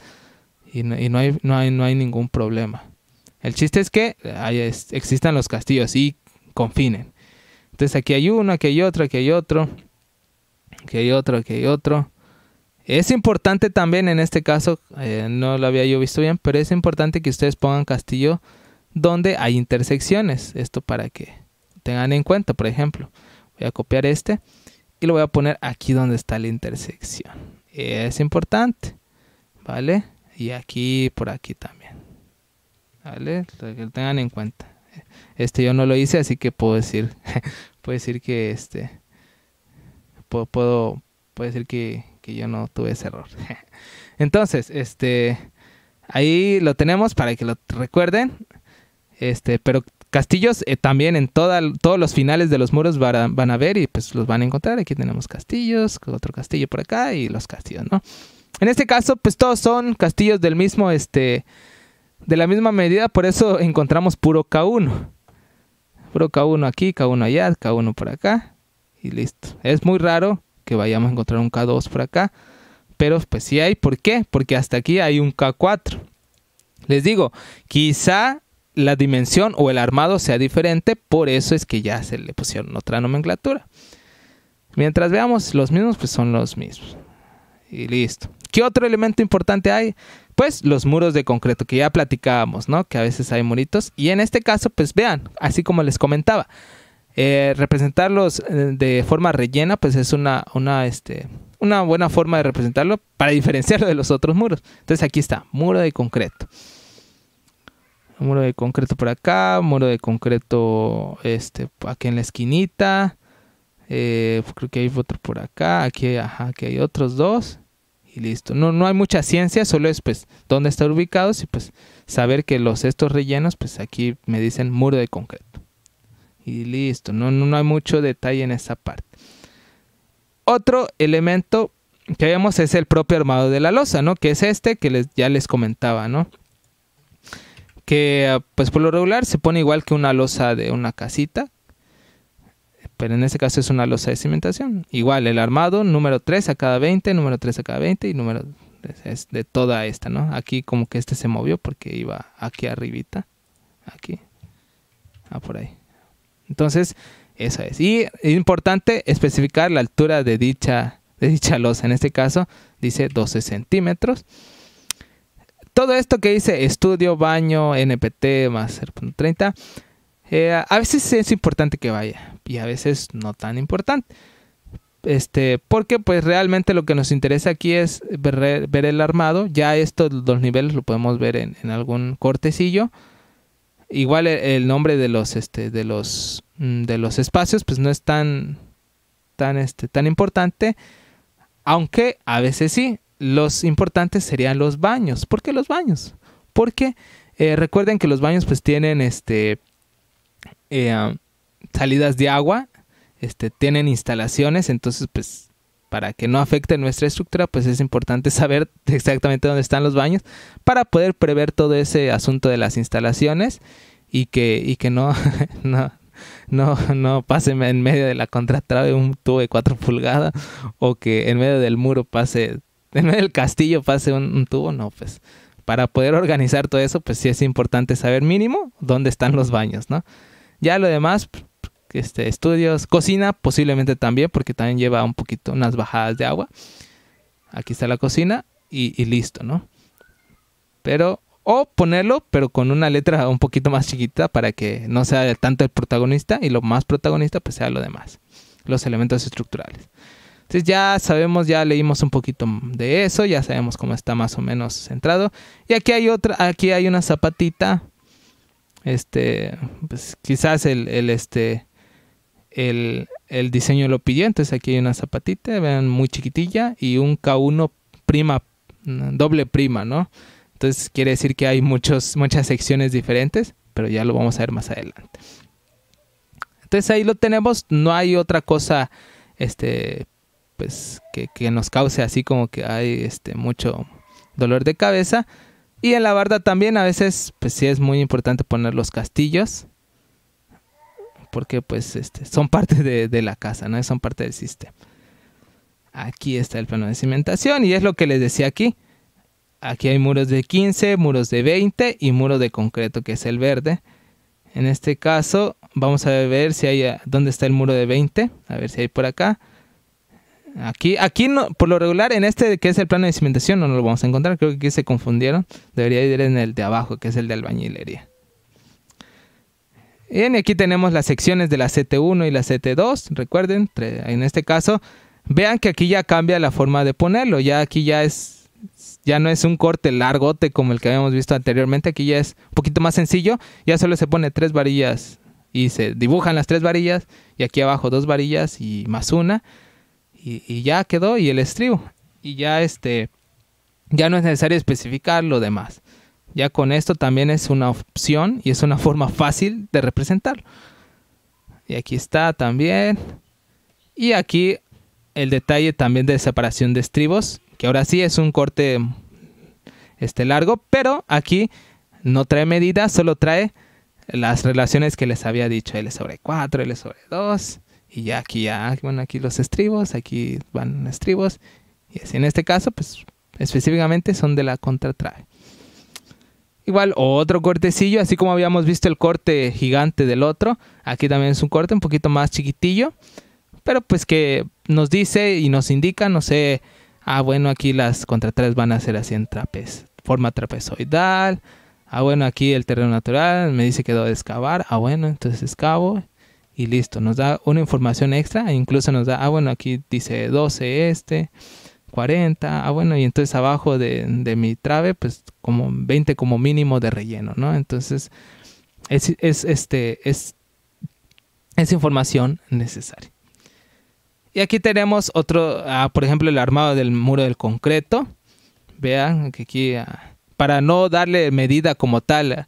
y y no, hay, no, hay, no hay ningún problema. El chiste es que existan los castillos y confinen. Entonces aquí hay uno, aquí hay otro, aquí hay otro, aquí hay otro, aquí hay otro. Es importante también en este caso, eh, no lo había yo visto bien, pero es importante que ustedes pongan castillo donde hay intersecciones. Esto para que tengan en cuenta, por ejemplo. Voy a copiar este y lo voy a poner aquí donde está la intersección. Es importante, ¿vale? Y aquí, por aquí también. ¿vale? Que lo tengan en cuenta. Este yo no lo hice, así que puedo decir, puedo decir que este puedo, puedo, decir que, yo no tuve ese error. Entonces, este ahí lo tenemos para que lo recuerden. Este, pero castillos eh, también en todos los finales de los muros van a, ver y pues los van a encontrar. Aquí tenemos castillos, otro castillo por acá y los castillos, ¿no? En este caso, pues todos son castillos del mismo este de la misma medida, por eso encontramos puro K1. Puro K1 aquí, K1 allá, K1 por acá. Y listo. Es muy raro que vayamos a encontrar un K2 por acá. Pero pues sí hay. ¿Por qué? Porque hasta aquí hay un K4. Les digo, quizá la dimensión o el armado sea diferente, por eso es que ya se le pusieron otra nomenclatura. Mientras veamos los mismos, pues son los mismos. Y listo. ¿Qué otro elemento importante hay? pues los muros de concreto que ya platicábamos, ¿no? Que a veces hay muritos. Y en este caso, pues vean, así como les comentaba, eh, representarlos eh, de forma rellena, pues es una, una, este, una buena forma de representarlo para diferenciarlo de los otros muros. Entonces aquí está, muro de concreto. Muro de concreto por acá, muro de concreto este, aquí en la esquinita. Eh, creo que hay otro por acá. Aquí, ajá, aquí hay otros dos y listo. No, no hay mucha ciencia, solo es pues dónde están ubicados y pues saber que los estos rellenos, pues aquí me dicen muro de concreto. Y listo, no, no, no hay mucho detalle en esa parte. Otro elemento que vemos es el propio armado de la losa, ¿no? Que es este que les, ya les comentaba, ¿no? Que ah, pues por lo regular se pone igual que una losa de una casita pero en este caso es una losa de cimentación. Igual, el armado, número 3 a cada 20, número 3 a cada 20 y número es de toda esta, ¿no? Aquí como que este se movió porque iba aquí arribita, aquí, ah, por ahí. Entonces, eso es. Y es importante especificar la altura de dicha, de dicha losa. En este caso, dice 12 centímetros. Todo esto que dice estudio, baño, NPT más 0.30 eh, a veces es importante que vaya y a veces no tan importante. Este, porque pues realmente lo que nos interesa aquí es ver, el armado. Ya estos dos niveles lo podemos ver en, algún cortecillo. Igual e, el, nombre de los, este, de los, mm, de los espacios pues no es tan, tan, este, tan importante. Aunque a veces sí, los importantes serían los baños. ¿Por qué los baños? Porque eh, recuerden que los baños pues tienen este eh, salidas de agua, este, tienen instalaciones, entonces pues para que no afecte nuestra estructura, pues es importante saber exactamente dónde están los baños para poder prever todo ese asunto de las instalaciones y que, y que no, no, no, no pase en medio de la contratrave un tubo de 4 pulgadas o que en medio del muro pase, en medio del castillo pase un, un tubo, no, pues para poder organizar todo eso, pues sí es importante saber mínimo dónde están los baños, ¿no? Ya lo demás, este, estudios, cocina posiblemente también, porque también lleva un poquito, unas bajadas de agua. Aquí está la cocina y, y listo, ¿no? Pero, o ponerlo, pero con una letra un poquito más chiquita para que no sea tanto el protagonista y lo más protagonista pues sea lo demás, los elementos estructurales. Entonces ya sabemos, ya leímos un poquito de eso, ya sabemos cómo está más o menos centrado. Y aquí hay otra, aquí hay una zapatita este, pues quizás el, este, el, diseño lo pidió. Entonces aquí hay una zapatita, vean, muy chiquitilla y un K1 prima, doble prima, ¿no? Entonces quiere decir que hay muchos, muchas secciones diferentes, pero ya lo vamos a ver más adelante. Entonces ahí lo tenemos, no hay otra cosa, este, pues que, que nos cause así como que hay este, mucho dolor de cabeza. Y en la barda también a veces, pues sí es muy importante poner los castillos. Porque pues este, son parte de, la casa, ¿no? Son parte del sistema. Aquí está el plano de cimentación y es lo que les decía aquí. Aquí hay muros de 15, muros de 20 y muros de concreto que es el verde. En este caso vamos a ver si hay eh, dónde está el muro de 20, a ver si hay por acá. Aquí, aquí por lo regular, en este que es el plano de cimentación, no lo vamos a encontrar. Creo que aquí se confundieron. Debería ir en el de abajo, que es el de albañilería. Bien, y aquí tenemos las secciones de la CT1 y la CT2. Recuerden, en este caso, vean que aquí ya cambia la forma de ponerlo. Ya aquí ya es, ya no es un corte largote como el que habíamos visto anteriormente. Aquí ya es un poquito más sencillo. Ya solo se pone tres varillas y se dibujan las tres varillas. Y aquí abajo dos varillas y más una y, ya quedó y el estribo. Y ya este, ya no es necesario especificar lo demás. Ya con esto también es una opción y es una forma fácil de representarlo. Y aquí está también. Y aquí el detalle también de separación de estribos, que ahora sí es un corte este largo, pero aquí no trae medidas, solo trae las relaciones que les había dicho, L sobre 4, L sobre 2, y aquí ya bueno aquí los estribos aquí van estribos y así en este caso pues específicamente son de la contratrae igual otro cortecillo así como habíamos visto el corte gigante del otro aquí también es un corte un poquito más chiquitillo pero pues que nos dice y nos indica no sé ah bueno aquí las contratraves van a ser así en trapez forma trapezoidal ah bueno aquí el terreno natural me dice que debo de excavar ah bueno entonces excavo y listo. Nos da una información extra, e incluso nos da, ah, bueno, aquí dice 12 este, 40, ah, bueno, y entonces abajo de, mi trave, pues como 20 como mínimo de relleno, ¿no? Entonces, es, es este, es, es información necesaria. Y aquí tenemos otro, ah, por ejemplo, el armado del muro del concreto. Vean que aquí, ah, para no darle medida como tal,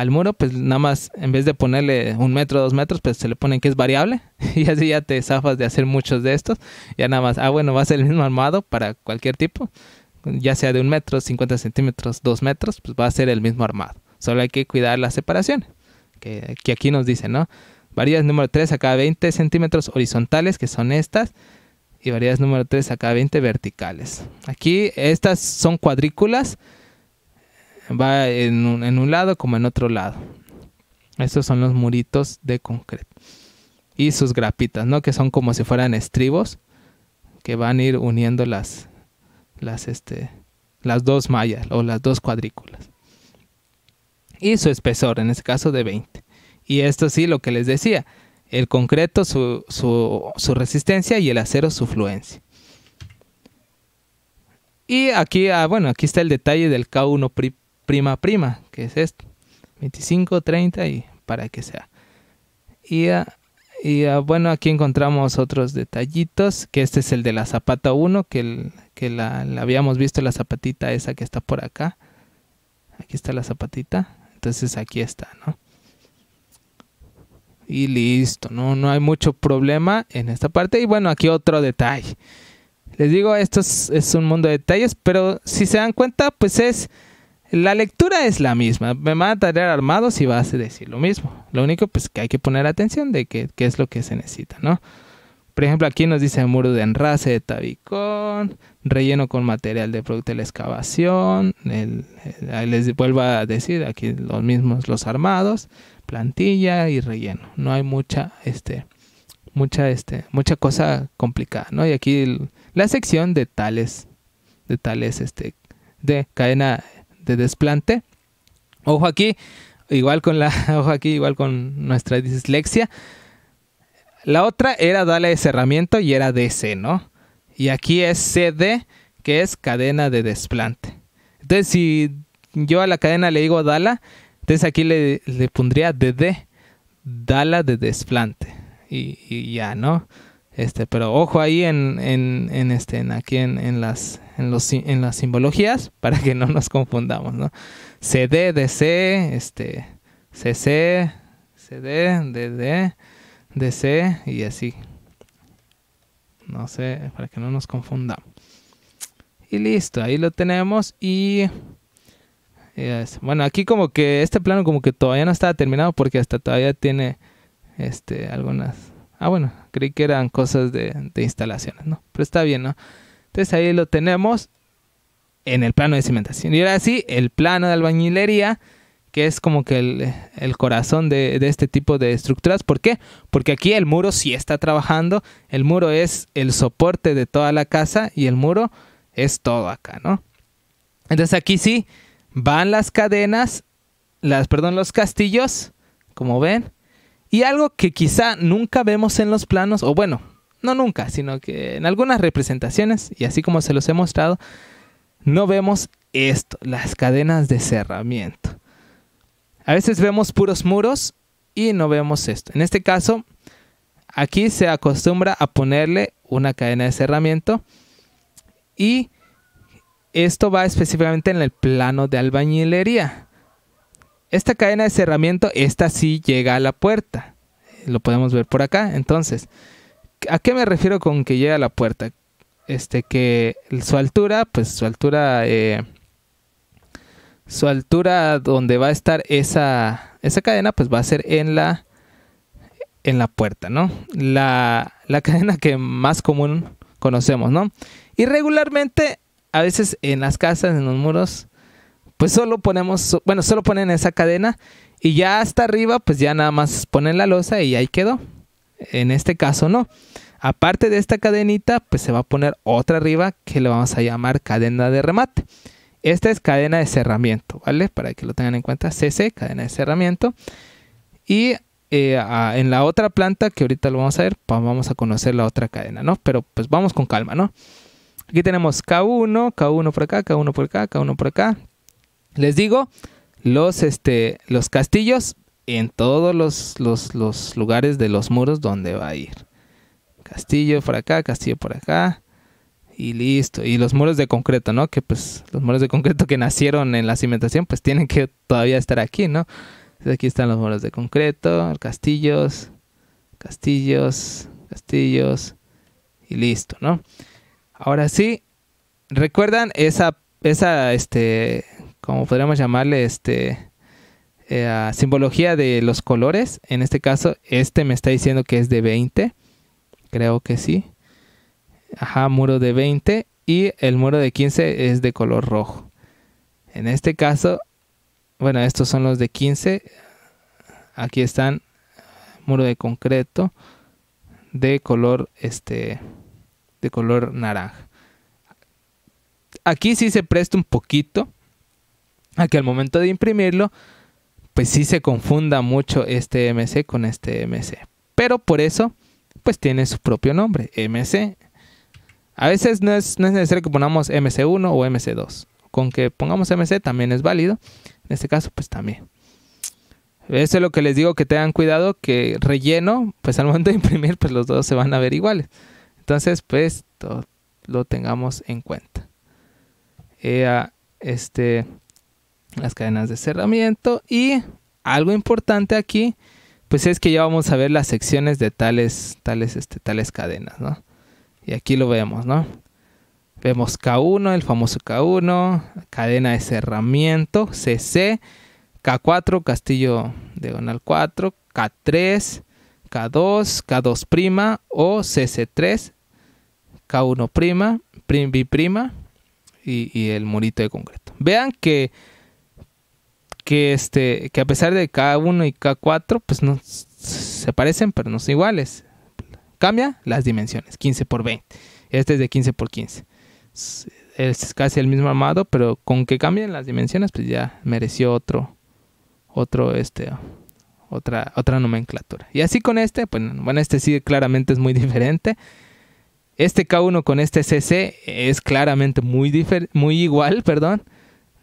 al muro, pues nada más, en vez de ponerle un metro, dos metros, pues se le ponen que es variable y así ya te zafas de hacer muchos de estos. Ya nada más, ah, bueno, va a ser el mismo armado para cualquier tipo, ya sea de un metro, 50 centímetros, dos metros, pues va a ser el mismo armado. Solo hay que cuidar la separación, que, aquí nos dice, ¿no? Varillas número 3 a cada 20 centímetros horizontales, que son estas, y varillas número 3 a cada 20 verticales. Aquí estas son cuadrículas va en un, lado como en otro lado. Estos son los muritos de concreto. Y sus grapitas, ¿no? Que son como si fueran estribos que van a ir uniendo las, las, este, las dos mallas o las dos cuadrículas. Y su espesor, en este caso de 20. Y esto sí, lo que les decía, el concreto su, resistencia y el acero su fluencia. Y aquí, ah, bueno, aquí está el detalle del K1 PRI prima prima, que es esto. 25, 30 y para que sea. Y, bueno, aquí encontramos otros detallitos, que este es el de la zapata 1, que, la, habíamos visto, la zapatita esa que está por acá. Aquí está la zapatita, entonces aquí está, ¿no? Y listo, no, no hay mucho problema en esta parte. Y bueno, aquí otro detalle. Les digo, esto es un mundo de detalles, pero si se dan cuenta, pues es la lectura es la misma. Me van a tarea armados y vas a decir lo mismo. Lo único pues que hay que poner atención de qué es lo que se necesita, ¿no? Por ejemplo, aquí nos dice muro de enrase de tabicón, relleno con material de producto de la excavación. les vuelvo a decir aquí los mismos los armados, plantilla y relleno. No hay mucha este mucha este mucha cosa complicada, ¿no? Y aquí la sección de tales de tales este de cadena de desplante. Ojo aquí, igual con la, ojo aquí, igual con nuestra dislexia. La otra era dala de cerramiento y era DC, ¿no? Y aquí es CD, que es cadena de desplante. Entonces, si yo a la cadena le digo dala, entonces aquí le, le pondría DD, dala de desplante. Y, ya, ¿no? Este, pero ojo ahí en, en, este, en aquí en, las, en, los, en las simbologías para que no nos confundamos, ¿no? CD, DC, este, CC, CD, DD, DC y así. No sé, para que no nos confundamos. Y listo, ahí lo tenemos y... Bueno, aquí como que este plano como que todavía no estaba terminado porque hasta todavía tiene este algunas... Ah, bueno, creí que eran cosas de, de instalaciones, ¿no? Pero está bien, ¿no? Entonces ahí lo tenemos en el plano de cimentación. Y ahora sí, el plano de albañilería, que es como que el, corazón de, este tipo de estructuras. ¿Por qué? Porque aquí el muro sí está trabajando. El muro es el soporte de toda la casa y el muro es todo acá, ¿no? Entonces aquí sí van las cadenas, las, perdón, los castillos, como ven. Y algo que quizá nunca vemos en los planos, o bueno, no nunca, sino que en algunas representaciones, y así como se los he mostrado, no vemos esto, las cadenas de cerramiento. A veces vemos puros muros y no vemos esto. En este caso, aquí se acostumbra a ponerle una cadena de cerramiento y esto va específicamente en el plano de albañilería. Esta cadena de cerramiento, esta sí llega a la puerta. Lo podemos ver por acá. Entonces, ¿A qué me refiero con que llega a la puerta? Este, que su altura, pues su altura, eh, su altura donde va a estar esa, esa cadena, pues va a ser en la, en la puerta, ¿no? La, la cadena que más común conocemos, ¿no? Y regularmente, a veces en las casas, en los muros, pues solo ponemos, bueno, solo ponen esa cadena y ya hasta arriba, pues ya nada más ponen la losa y ahí quedó, en este caso no. Aparte de esta cadenita, pues se va a poner otra arriba que le vamos a llamar cadena de remate. Esta es cadena de cerramiento, ¿vale? Para que lo tengan en cuenta, CC, cadena de cerramiento. Y eh, en la otra planta, que ahorita lo vamos a ver, vamos a conocer la otra cadena, ¿no? Pero pues vamos con calma, ¿no? Aquí tenemos K1, K1 por acá, K1 por acá, K1 por acá. Les digo, los, este, los castillos en todos los, los, los lugares de los muros donde va a ir. Castillo por acá, castillo por acá. Y listo. Y los muros de concreto, ¿no? Que pues los muros de concreto que nacieron en la cimentación, pues tienen que todavía estar aquí, ¿no? aquí están los muros de concreto, castillos, castillos, castillos. Y listo, ¿no? Ahora sí, ¿recuerdan esa, esa, este, como podríamos llamarle, este, eh, simbología de los colores. En este caso, este me está diciendo que es de 20. Creo que sí. Ajá, muro de 20. Y el muro de 15 es de color rojo. En este caso, bueno, estos son los de 15. Aquí están. Muro de concreto. De color este. De color naranja. Aquí sí se presta un poquito a que al momento de imprimirlo pues sí se confunda mucho este MC con este MC. Pero por eso, pues tiene su propio nombre, MC. A veces no es, necesario que pongamos MC1 o MC2. Con que pongamos MC también es válido. En este caso, pues también. Eso es lo que les digo, que tengan cuidado, que relleno, pues al momento de imprimir, pues los dos se van a ver iguales. Entonces, pues lo tengamos en cuenta. Eh, este, las cadenas de cerramiento y algo importante aquí pues es que ya vamos a ver las secciones de tales tales este tales cadenas y aquí lo vemos no vemos K1 el famoso K1 cadena de cerramiento CC K4 castillo diagonal 4 K3 K2 K2 prima o CC3 K1 prima B prima y, y el murito de concreto vean que que este que a pesar de K1 y K4 pues no se parecen pero no son iguales cambia las dimensiones 15 por 20 este es de 15 por 15 es casi el mismo armado pero con que cambien las dimensiones pues ya mereció otro otro este otra otra nomenclatura y así con este pues bueno este sí claramente es muy diferente este K1 con este CC es claramente muy, muy igual, perdón.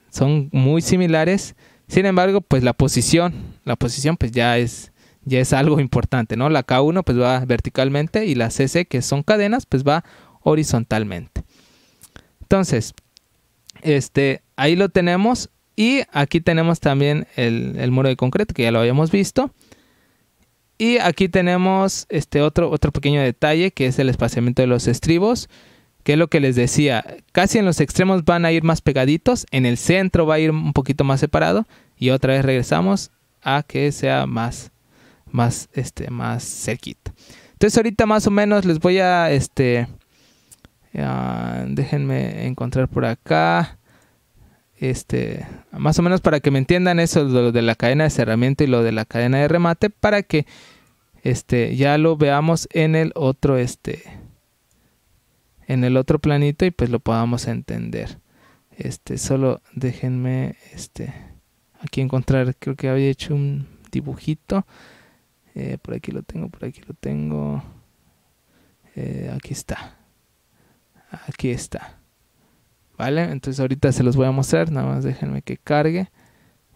Son muy similares. Sin embargo, pues la posición, la posición pues ya es, ya es algo importante, ¿no? La K1 pues va verticalmente y la CC, que son cadenas, pues va horizontalmente. Entonces, este, ahí lo tenemos. Y aquí tenemos también el, muro de concreto, que ya lo habíamos visto. Y aquí tenemos este otro, otro pequeño detalle, que es el espaciamiento de los estribos que es lo que les decía, casi en los extremos van a ir más pegaditos, en el centro va a ir un poquito más separado y otra vez regresamos a que sea más más este más cerquita. Entonces ahorita más o menos les voy a este ah, déjenme encontrar por acá este más o menos para que me entiendan eso lo de la cadena de cerramiento y lo de la cadena de remate para que este ya lo veamos en el otro este en el otro planito y pues lo podamos entender. Este, solo déjenme este aquí encontrar, creo que había hecho un dibujito. Eh, por aquí lo tengo, por aquí lo tengo. Eh, aquí está. Aquí está. ¿Vale? Entonces ahorita se los voy a mostrar. Nada más déjenme que cargue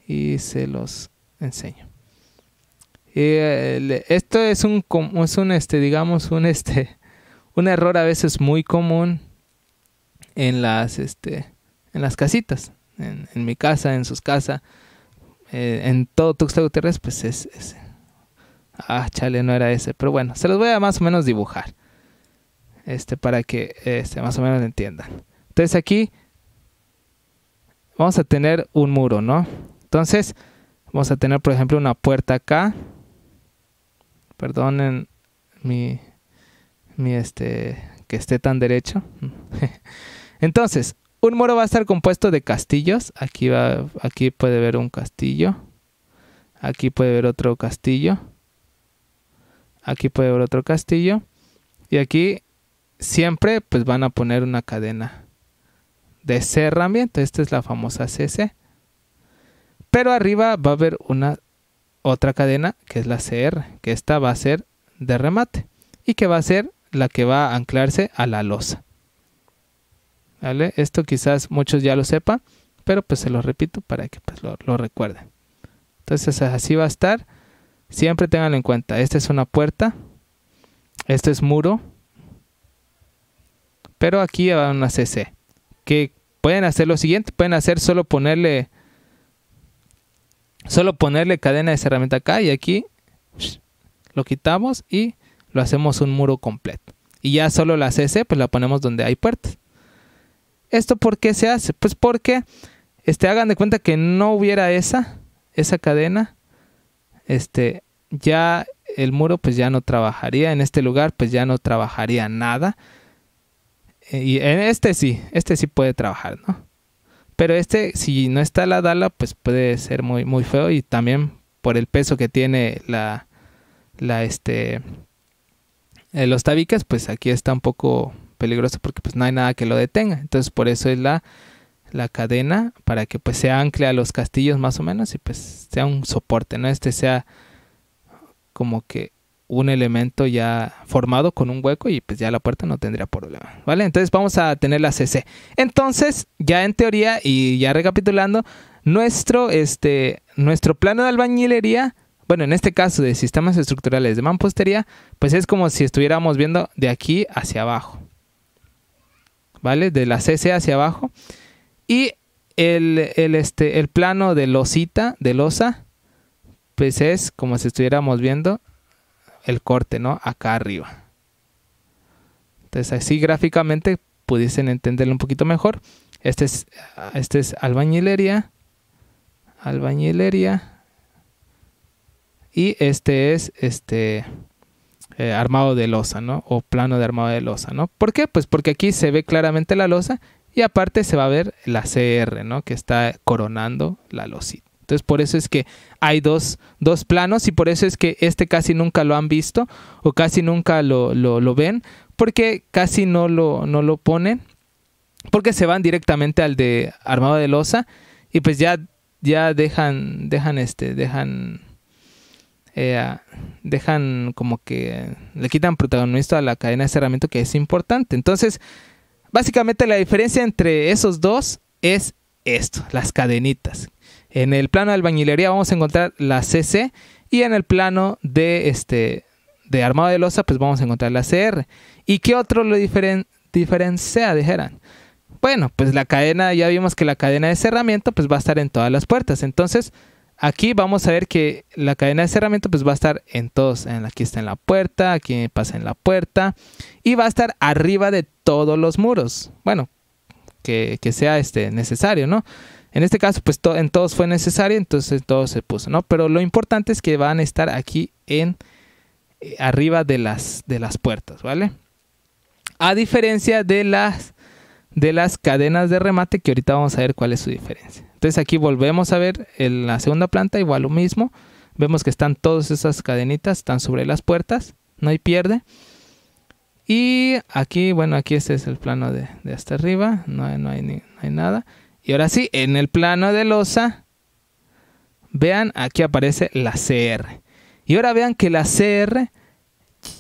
y se los enseño. Eh, esto es un, como es un este, digamos, un este, un error a veces muy común en las, este, en las casitas, en, mi casa, en sus casas, eh, en todo Tuxtla Gutiérrez, pues es ese. Ah, chale, no era ese. Pero bueno, se los voy a más o menos dibujar. Este, para que este, más o menos entiendan. Entonces aquí vamos a tener un muro, ¿no? Entonces, vamos a tener, por ejemplo, una puerta acá. Perdonen mi ni este que esté tan derecho. Entonces, un muro va a estar compuesto de castillos. Aquí va, aquí puede ver un castillo. Aquí puede ver otro castillo. Aquí puede ver otro castillo. Y aquí siempre pues van a poner una cadena de cerramiento. Esta es la famosa CC. Pero arriba va a haber una otra cadena que es la CR, que esta va a ser de remate y que va a ser la que va a anclarse a la losa. ¿Vale? Esto quizás muchos ya lo sepan, pero pues se lo repito para que pues, lo, recuerden. Entonces así va a estar. Siempre tenganlo en cuenta. Esta es una puerta. Este es muro. Pero aquí va una CC. Que pueden hacer lo siguiente. Pueden hacer solo ponerle... Solo ponerle cadena de cerramiento acá y aquí lo quitamos y lo hacemos un muro completo. Y ya solo la CC, pues la ponemos donde hay puertas. ¿Esto por qué se hace? Pues porque, este, hagan de cuenta que no hubiera esa, esa cadena, este, ya el muro pues ya no trabajaría, en este lugar pues ya no trabajaría nada. Eh, y en este sí, este sí puede trabajar, ¿no? Pero este, si no está la dala, pues puede ser muy, muy feo y también por el peso que tiene la, la, este, eh, los tabiques, pues aquí está un poco peligroso porque pues no hay nada que lo detenga. Entonces por eso es la, cadena para que pues se ancle a los castillos más o menos y pues sea un soporte, ¿no? Este sea como que un elemento ya formado con un hueco y pues ya la puerta no tendría problema, ¿vale? Entonces vamos a tener la CC. Entonces, ya en teoría y ya recapitulando, nuestro, este, nuestro plano de albañilería bueno, en este caso de sistemas estructurales de mampostería, pues es como si estuviéramos viendo de aquí hacia abajo. ¿Vale? De la CC hacia abajo. Y el, este, el plano de losita, de losa, pues es como si estuviéramos viendo el corte, ¿no? Acá arriba. Entonces así gráficamente pudiesen entenderlo un poquito mejor. Este es, este es albañilería. Albañilería y este es este eh, armado de losa, ¿no? O plano de armado de losa, ¿no? ¿Por qué? Pues porque aquí se ve claramente la losa y aparte se va a ver la CR, ¿no? Que está coronando la losita. Entonces por eso es que hay dos, planos y por eso es que este casi nunca lo han visto o casi nunca lo, lo, ven porque casi no lo, no lo ponen porque se van directamente al de armado de losa y pues ya, ya dejan, dejan este, dejan eh, dejan como que le quitan protagonista a la cadena de cerramiento que es importante. Entonces, básicamente la diferencia entre esos dos es esto, las cadenitas. En el plano de albañilería vamos a encontrar la CC y en el plano de este de armado de losa pues vamos a encontrar la CR. ¿Y qué otro lo diferencia diferencia dijeran? Bueno, pues la cadena, ya vimos que la cadena de cerramiento pues va a estar en todas las puertas. Entonces, Aquí vamos a ver que la cadena de cerramiento pues va a estar en todos, aquí está en la puerta, aquí pasa en la puerta y va a estar arriba de todos los muros. Bueno, que, sea este necesario, ¿no? En este caso pues en todos fue necesario, entonces todo se puso, ¿no? Pero lo importante es que van a estar aquí en eh, arriba de las, de las puertas, ¿vale? A diferencia de las, de las cadenas de remate que ahorita vamos a ver cuál es su diferencia. Entonces aquí volvemos a ver en la segunda planta, igual lo mismo. Vemos que están todas esas cadenitas, están sobre las puertas, no hay pierde. Y aquí, bueno, aquí este es el plano de, hasta arriba, no hay, no hay nada. Y ahora sí, en el plano de losa, vean, aquí aparece la CR. Y ahora vean que la CR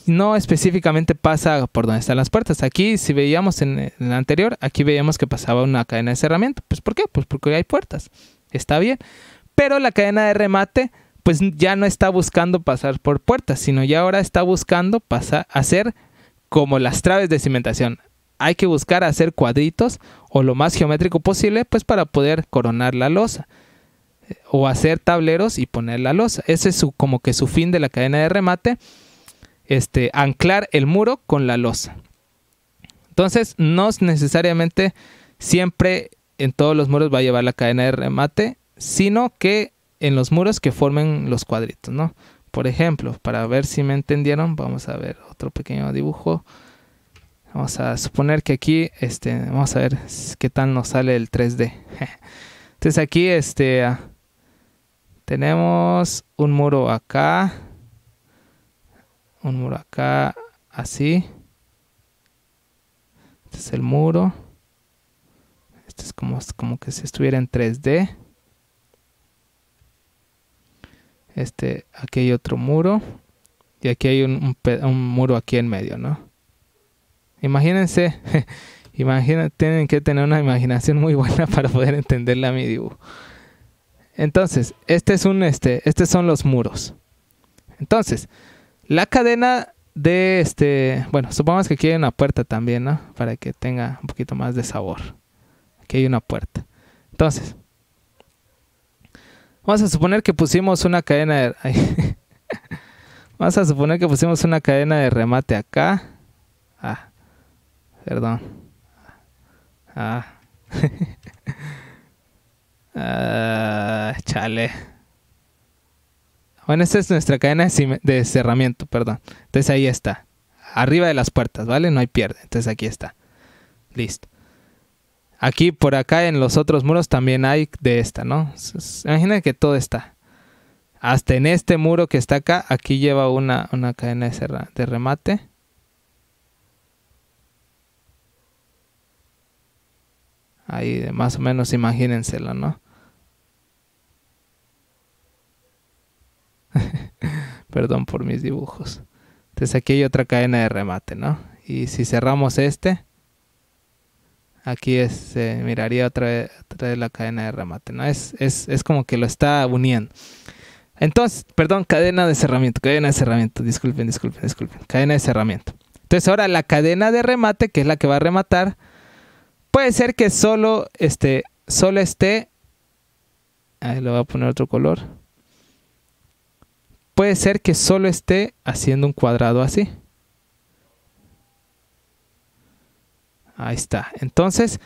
no específicamente pasa por donde están las puertas. Aquí, si veíamos en el anterior, aquí veíamos que pasaba una cadena de cerramiento. ¿Pues por qué? Pues porque hay puertas. Está bien. Pero la cadena de remate, pues ya no está buscando pasar por puertas, sino ya ahora está buscando pasar, hacer como las traves de cimentación. Hay que buscar hacer cuadritos o lo más geométrico posible, pues para poder coronar la losa eh, o hacer tableros y poner la losa. Ese es su, como que su fin de la cadena de remate este, anclar el muro con la losa. Entonces, no necesariamente siempre en todos los muros va a llevar la cadena de remate, sino que en los muros que formen los cuadritos, ¿no? Por ejemplo, para ver si me entendieron, vamos a ver otro pequeño dibujo. Vamos a suponer que aquí, este, vamos a ver qué tal nos sale el 3D. Entonces aquí, este, ah, tenemos un muro acá, un muro acá, así. Este es el muro. Este es como, como que si estuviera en 3D. Este, aquí hay otro muro. Y aquí hay un, un, muro aquí en medio, ¿no? Imagínense, imagina, tienen que tener una imaginación muy buena para poder entender la dibujo. Entonces, este es un, este, estos son los muros. Entonces, la cadena de este, bueno, supongamos que aquí hay una puerta también, ¿no? Para que tenga un poquito más de sabor. Aquí hay una puerta. Entonces, vamos a suponer que pusimos una cadena de... vamos a suponer que pusimos una cadena de remate acá. Ah, perdón. Ah. ah chale. Bueno, esta es nuestra cadena de cerramiento, perdón. Entonces ahí está. Arriba de las puertas, ¿vale? No hay pierde. Entonces aquí está. Listo. Aquí por acá en los otros muros también hay de esta, ¿no? Imagínense que todo está. Hasta en este muro que está acá, aquí lleva una, cadena de, de remate. Ahí más o menos imagínenselo, ¿no? Perdón por mis dibujos. Entonces aquí hay otra cadena de remate, ¿no? Y si cerramos este, aquí se miraría otra vez, la cadena de remate, ¿no? Es, es, como que lo está uniendo. Entonces, perdón, cadena de cerramiento, cadena de cerramiento, disculpen, disculpen, disculpen, cadena de cerramiento. Entonces ahora la cadena de remate, que es la que va a rematar, puede ser que solo, este, solo esté, ahí lo voy a poner otro color, puede ser que solo esté haciendo un cuadrado así. Ahí está. Entonces,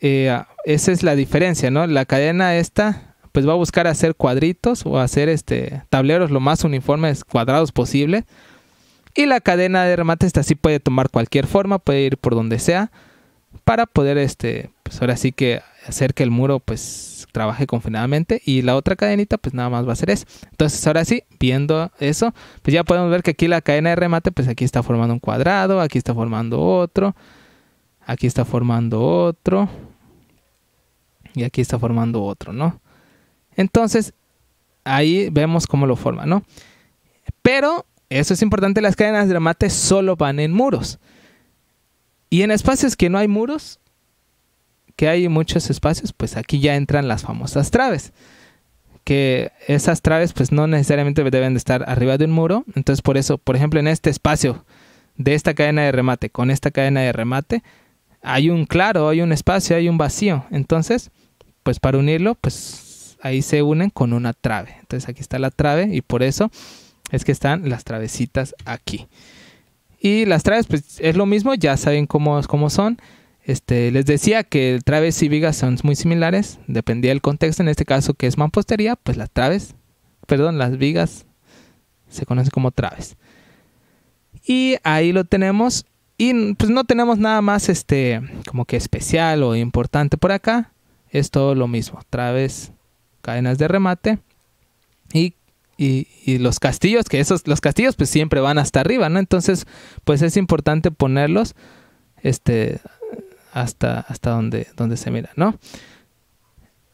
eh, esa es la diferencia, ¿no? La cadena esta, pues va a buscar hacer cuadritos o hacer este tableros lo más uniformes cuadrados posible. Y la cadena de remate esta sí puede tomar cualquier forma, puede ir por donde sea, para poder, este, pues ahora sí que hacer que el muro pues trabaje confinadamente y la otra cadenita pues nada más va a ser eso. Entonces ahora sí, viendo eso, pues ya podemos ver que aquí la cadena de remate pues aquí está formando un cuadrado, aquí está formando otro, aquí está formando otro y aquí está formando otro, ¿no? Entonces ahí vemos cómo lo forma, ¿no? Pero eso es importante, las cadenas de remate solo van en muros. Y en espacios que no hay muros, que hay muchos espacios, pues aquí ya entran las famosas traves. Que esas traves pues no necesariamente deben de estar arriba de un muro. Entonces por eso, por ejemplo, en este espacio de esta cadena de remate con esta cadena de remate, hay un claro, hay un espacio, hay un vacío. Entonces, pues para unirlo, pues ahí se unen con una trave. Entonces aquí está la trave y por eso es que están las travesitas aquí. Y las traves, pues es lo mismo, ya saben cómo, cómo son. Este, les decía que traves y vigas son muy similares, dependía del contexto, en este caso que es mampostería, pues las traves, perdón, las vigas se conocen como traves. Y ahí lo tenemos y pues no tenemos nada más este como que especial o importante por acá, es todo lo mismo, traves, cadenas de remate y y, y, los castillos, que esos, los castillos pues siempre van hasta arriba, ¿no? Entonces, pues es importante ponerlos, este, hasta, hasta donde, se mira, ¿no?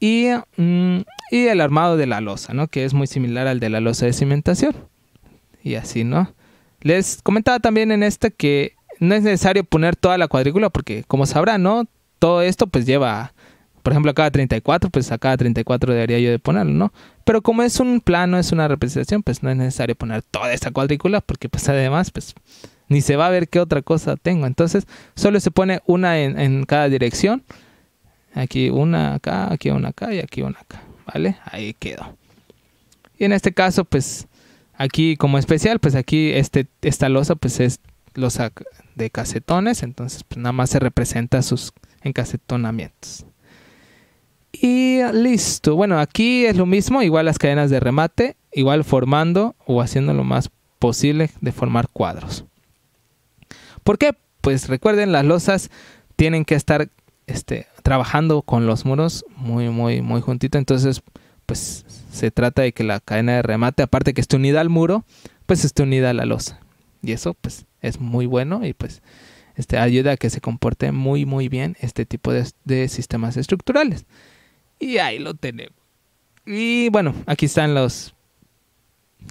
Y, mm, y el armado de la losa, ¿no? Que es muy similar al de la losa de cimentación. Y así, ¿no? Les comentaba también en esta que no es necesario poner toda la cuadrícula porque, como sabrán, ¿no? Todo esto pues lleva, por ejemplo, a cada 34, pues a cada 34 debería yo de ponerlo, ¿no? Pero como es un plano, es una representación, pues no es necesario poner toda esta cuadrícula porque pues además pues ni se va a ver qué otra cosa tengo. Entonces, solo se pone una en, cada dirección. Aquí una acá, aquí una acá y aquí una acá. ¿Vale? Ahí quedó. Y en este caso, pues aquí como especial, pues aquí este, esta losa pues es losa de casetones, entonces pues nada más se representa sus encasetonamientos. Y listo. Bueno, aquí es lo mismo, igual las cadenas de remate, igual formando o haciendo lo más posible de formar cuadros. ¿Por qué? Pues recuerden, las losas tienen que estar este, trabajando con los muros muy, muy, muy juntito. Entonces, pues se trata de que la cadena de remate, aparte que esté unida al muro, pues esté unida a la losa. Y eso, pues, es muy bueno y pues este, ayuda a que se comporte muy, muy bien este tipo de, sistemas estructurales. Y ahí lo tenemos. Y bueno, aquí están los,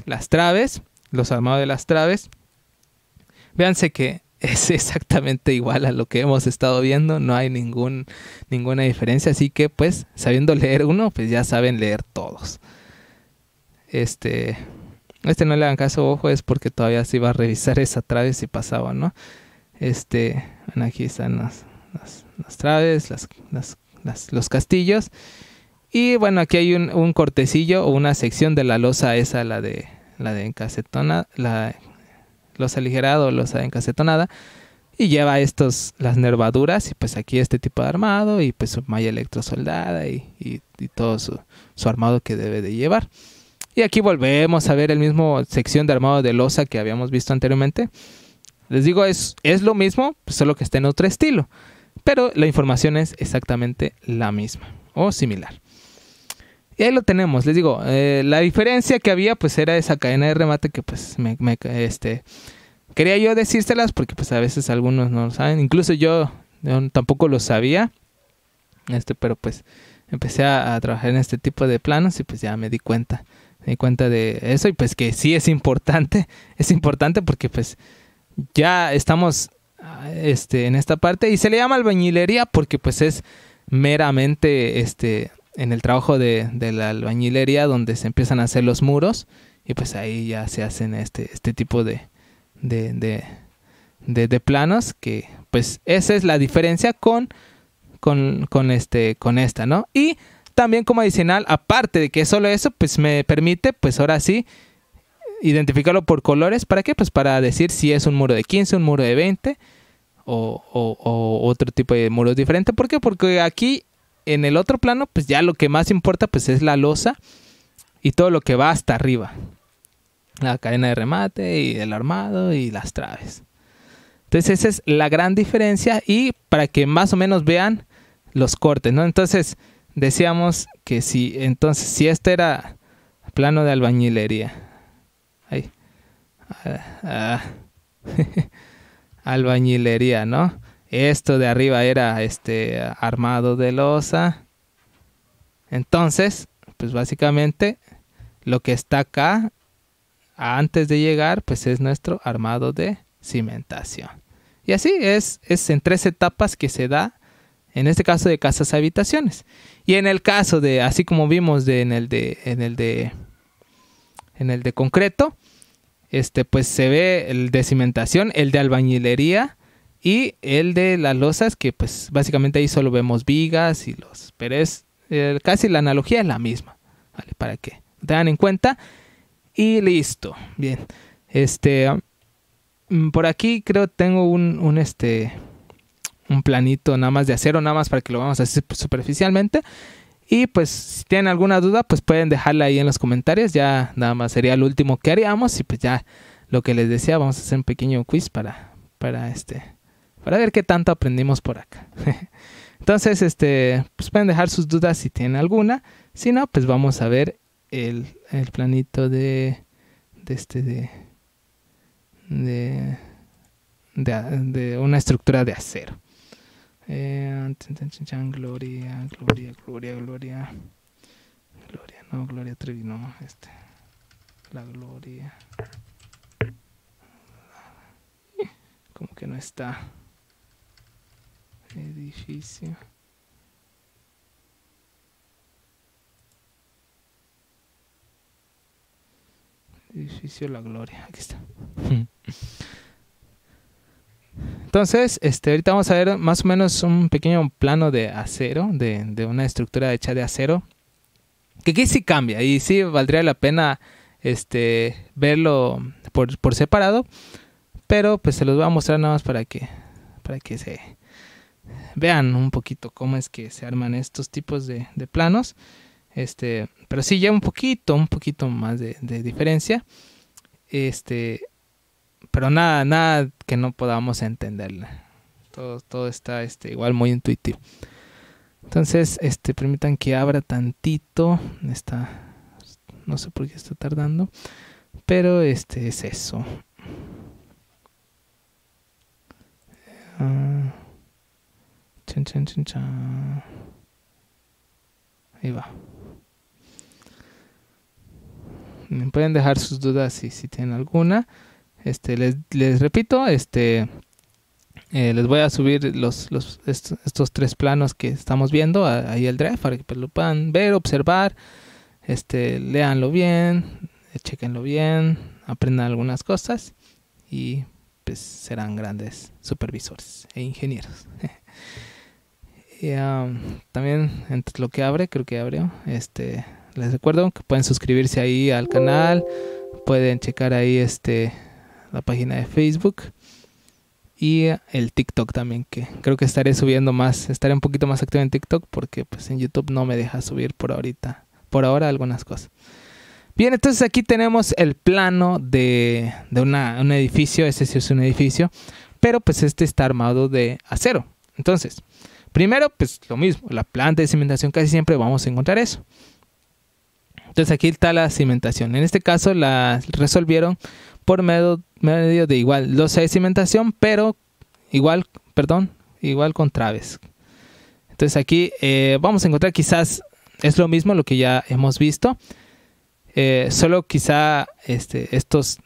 las traves, los armados de las traves. Véanse que es exactamente igual a lo que hemos estado viendo, no hay ningún, ninguna diferencia, así que pues sabiendo leer uno, pues ya saben leer todos. Este, este no le hagan caso, ojo, es porque todavía se iba a revisar esa traves si pasaba, ¿no? Este, aquí están las, las, las traves, las, los castillos. Y bueno, aquí hay un, cortecillo o una sección de la losa esa, la de la de encasetona, la losa aligerada o losa encasetonada. Y lleva estos, las nervaduras y pues aquí este tipo de armado y pues su malla electrosoldada y, y, todo su, armado que debe de llevar. Y aquí volvemos a ver el mismo sección de armado de losa que habíamos visto anteriormente. Les digo, es, es lo mismo, solo que está en otro estilo. Pero la información es exactamente la misma o similar ahí lo tenemos, les digo, eh, la diferencia que había pues era esa cadena de remate que pues me, este, quería yo decírselas porque pues a veces algunos no lo saben, incluso yo, tampoco lo sabía, este, pero pues empecé a, trabajar en este tipo de planos y pues ya me di cuenta, me di cuenta de eso y pues que sí es importante, es importante porque pues ya estamos este, en esta parte y se le llama albañilería porque pues es meramente este en el trabajo de, la albañilería donde se empiezan a hacer los muros y pues ahí ya se hacen este, este tipo de, de, de planos que pues esa es la diferencia con, con, con, este, con esta, ¿no? Y también como adicional, aparte de que solo eso, pues me permite pues ahora sí identificarlo por colores. ¿Para qué? Pues para decir si es un muro de 15, un muro de 20 o, otro tipo de muros diferentes... ¿Por qué? Porque aquí en el otro plano, pues ya lo que más importa pues es la losa y todo lo que va hasta arriba. La cadena de remate y el armado y las traves. Entonces esa es la gran diferencia y para que más o menos vean los cortes, ¿no? Entonces decíamos que si entonces si este era plano de albañilería. Ah, ah, albañilería, ¿no? Esto de arriba era este armado de losa. Entonces, pues básicamente lo que está acá antes de llegar, pues es nuestro armado de cimentación. Y así es, es en tres etapas que se da, en este caso de casas habitaciones. Y en el caso de, así como vimos en el de, en el de, en el de concreto, este, pues se ve el de cimentación, el de albañilería y el de las losas, que pues básicamente ahí solo vemos vigas y los... Pero es eh, casi la analogía es la misma. ¿Vale? Para que tengan en cuenta. Y listo. Bien. Este... Mm, por aquí creo tengo un, un este un planito nada más de acero, nada más para que lo vamos a hacer superficialmente. Y pues si tienen alguna duda, pues pueden dejarla ahí en los comentarios. Ya nada más sería el último que haríamos. Y pues ya lo que les decía, vamos a hacer un pequeño quiz para, para este, para ver qué tanto aprendimos por acá. Entonces, este, pues pueden dejar sus dudas si tienen alguna. Si no, pues vamos a ver el, planito de, de este, de, de, de, una estructura de acero. Eh, gloria, gloria, gloria, gloria. Gloria, no, Gloria Trevi, este. La gloria. Como que no está. Este edificio. Edificio La Gloria. Aquí está. Entonces, este, ahorita vamos a ver más o menos un pequeño plano de acero, de, una estructura hecha de acero. Que aquí sí cambia y sí valdría la pena este, verlo por, por separado. Pero pues se los voy a mostrar nada más para que, para que se, vean un poquito cómo es que se arman estos tipos de, planos. Este, pero sí ya un poquito, un poquito más de, diferencia. Este, pero nada, nada que no podamos entenderla Todo, todo está este, igual muy intuitivo. Entonces, este, permitan que abra tantito. Está, no sé por qué está tardando. Pero este es eso. Ah. Ahí va. Me pueden dejar sus dudas si, si tienen alguna. Este, les, repito, este, eh, les voy a subir los, estos, tres planos que estamos viendo ahí el draft para que pues, lo puedan ver, observar, este, leanlo bien, chequenlo bien, aprendan algunas cosas y pues serán grandes supervisores e ingenieros. Y también lo que abre, creo que abrió, este, les recuerdo que pueden suscribirse ahí al canal, pueden checar ahí este la página de Facebook y el TikTok también, que creo que estaré subiendo más, estaré un poquito más activo en TikTok porque pues en YouTube no me deja subir por ahorita, por ahora algunas cosas. Bien, entonces aquí tenemos el plano de, de un edificio, ese sí es un edificio, pero pues este está armado de acero. Entonces, Primero, pues lo mismo, la planta de cimentación casi siempre vamos a encontrar eso. Entonces aquí está la cimentación. En este caso la resolvieron por medio, de igual 12 de cimentación, pero igual, perdón, igual con traves. Entonces aquí eh, vamos a encontrar quizás es lo mismo lo que ya hemos visto, eh, solo quizá este, estos,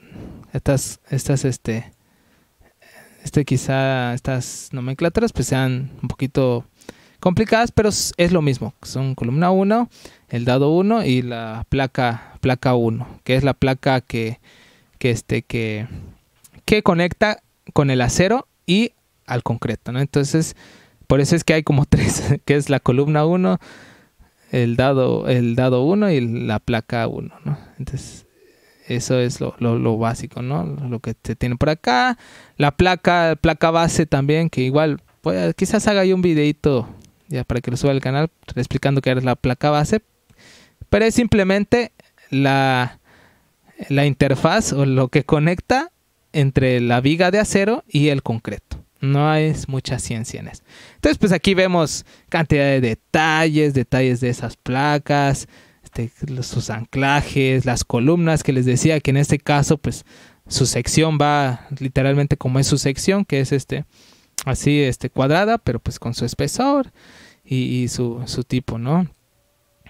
estas, estas, este, este, quizá estas nomenclaturas pues sean un poquito complicadas, pero es lo mismo. Son columna 1, el dado 1 y la placa placa 1, que es la placa que, este, que, que conecta con el acero y al concreto, Entonces, por eso es que hay como tres, que es la columna 1, el dado el dado 1 y la placa 1, Entonces, eso es lo, básico, ¿no? Lo que se tiene por acá. La placa, placa base también, que igual, pues, quizás haga yo un videito ya para que lo suba al canal explicando qué es la placa base. Pero es simplemente la, interfaz o lo que conecta entre la viga de acero y el concreto. No hay mucha ciencia en eso. Entonces, pues aquí vemos cantidad de detalles, detalles de esas placas, este, sus anclajes, las columnas que les decía que en este caso pues su sección va literalmente como es su sección, que es este así este cuadrada, pero pues con su espesor y, su, tipo, ¿no?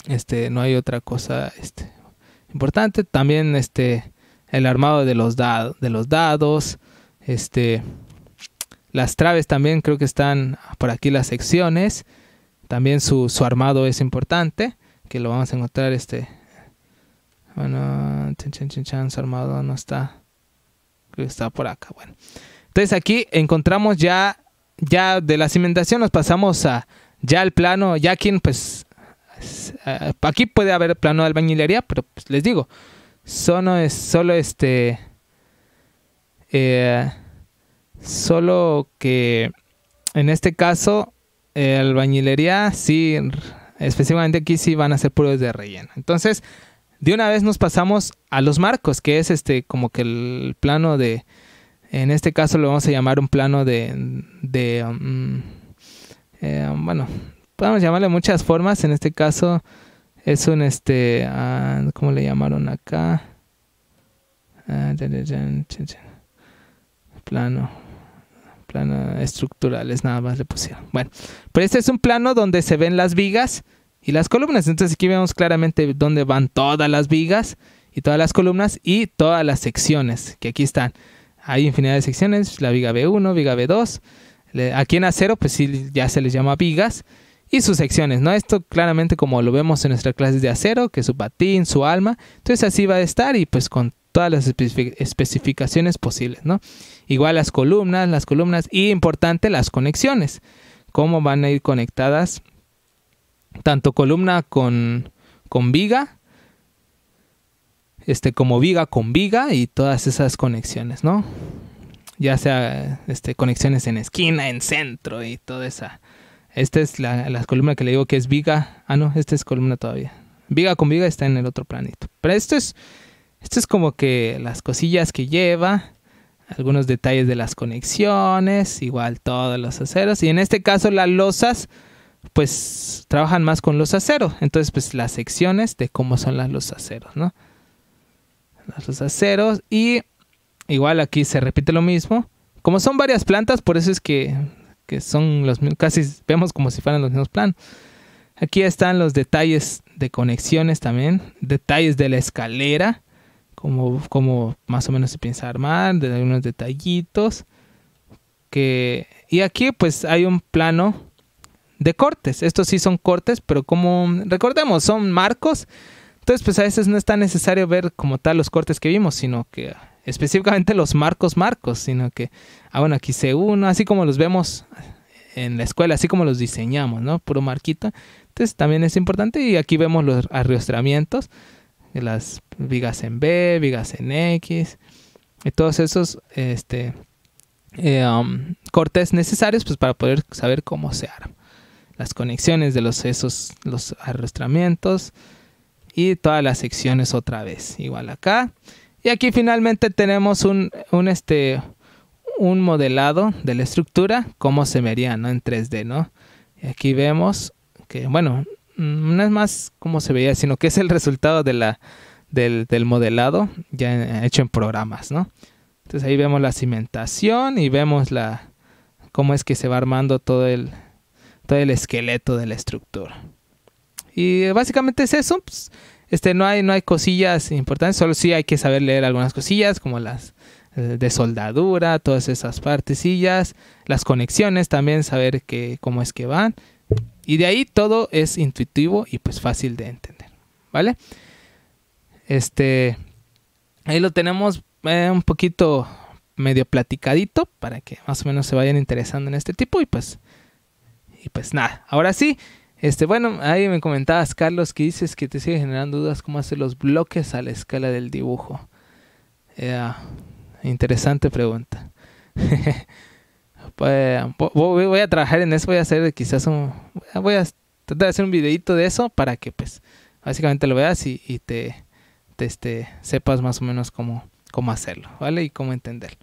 Este, no hay otra cosa este, importante. También este el armado de los, de los dados, este las traves también creo que están por aquí las secciones. También su armado es importante que lo vamos a encontrar este bueno chan armado no está está por acá bueno entonces aquí encontramos ya ya de la cimentación nos pasamos a ya el plano ya quien pues aquí puede haber plano de albañilería pero pues, les digo solo es solo este eh, solo que en este caso El eh, albañilería sí Específicamente aquí sí van a ser puros de relleno. Entonces, de una vez nos pasamos a los marcos, que es este como que el plano de, en este caso lo vamos a llamar un plano de, de mm, eh, bueno, podemos llamarle muchas formas. En este caso es un este, ah, ¿cómo le llamaron acá? Ah, plano Ah, estructurales, nada más le pusieron. Bueno, pero este es un plano donde se ven las vigas y las columnas. Entonces aquí vemos claramente dónde van todas las vigas y todas las columnas y todas las secciones que aquí están. Hay infinidad de secciones, la viga B1, viga B2. Aquí en acero, pues sí, ya se les llama vigas y sus secciones, ¿no? Esto claramente como lo vemos en nuestra clase de acero, que es su patín, su alma. Entonces así va a estar y pues con todas las especificaciones posibles, ¿no? Igual las columnas, las columnas y importante las conexiones. Cómo van a ir conectadas tanto columna con, con viga, este, como viga con viga y todas esas conexiones, ¿no? Ya sea este, conexiones en esquina, en centro y toda esa. Esta es la, la, columna que le digo que es viga. Ah, no, esta es columna todavía. Viga con viga está en el otro planito. Pero esto es, esto es como que las cosillas que lleva algunos detalles de las conexiones, igual todos los aceros. Y en este caso las losas, pues trabajan más con los aceros. Entonces, pues las secciones de cómo son las los aceros, ¿no? Las los aceros. Y igual aquí se repite lo mismo. Como son varias plantas, por eso es que, que son los casi vemos como si fueran los mismos planos. Aquí están los detalles de conexiones también, detalles de la escalera como, como más o menos se piensa armar, de algunos detallitos. Que, y aquí pues hay un plano de cortes. Estos sí son cortes, pero como recordemos, son marcos. Entonces pues a veces no es tan necesario ver como tal los cortes que vimos, sino que específicamente los marcos marcos, sino que, ah bueno, aquí se uno así como los vemos en la escuela, así como los diseñamos, ¿no? Puro marquito. Entonces también es importante y aquí vemos los arriostramientos las vigas en B, vigas en X, y todos esos este, eh, um, cortes necesarios pues, para poder saber cómo se arma. Las conexiones de los, esos, los arrastramientos y todas las secciones otra vez, igual acá. Y aquí finalmente tenemos un, este, un modelado de la estructura, cómo se vería ¿no? en 3D, ¿no? Y aquí vemos que, bueno, Mm, no es más cómo se veía, sino que es el resultado de la, del, modelado ya hecho en programas, Entonces ahí vemos la cimentación y vemos la cómo es que se va armando todo el, todo el esqueleto de la estructura. Y básicamente es eso. Pues, este, no hay, no hay cosillas importantes, solo sí hay que saber leer algunas cosillas, como las eh, de soldadura, todas esas partecillas, las conexiones también, saber que, cómo es que van. Y de ahí todo es intuitivo y pues fácil de entender, ¿vale? Este, ahí lo tenemos eh, un poquito medio platicadito para que más o menos se vayan interesando en este tipo y pues, y pues nada, ahora sí. Este, bueno, ahí me comentabas, Carlos, que dices que te sigue generando dudas cómo hacer los bloques a la escala del dibujo. Eh, interesante pregunta. Eh, voy a trabajar en eso, voy a hacer quizás un... Voy a tratar de hacer un videito de eso para que pues básicamente lo veas y, te, este, sepas más o menos cómo, cómo hacerlo, ¿vale? Y cómo entenderlo.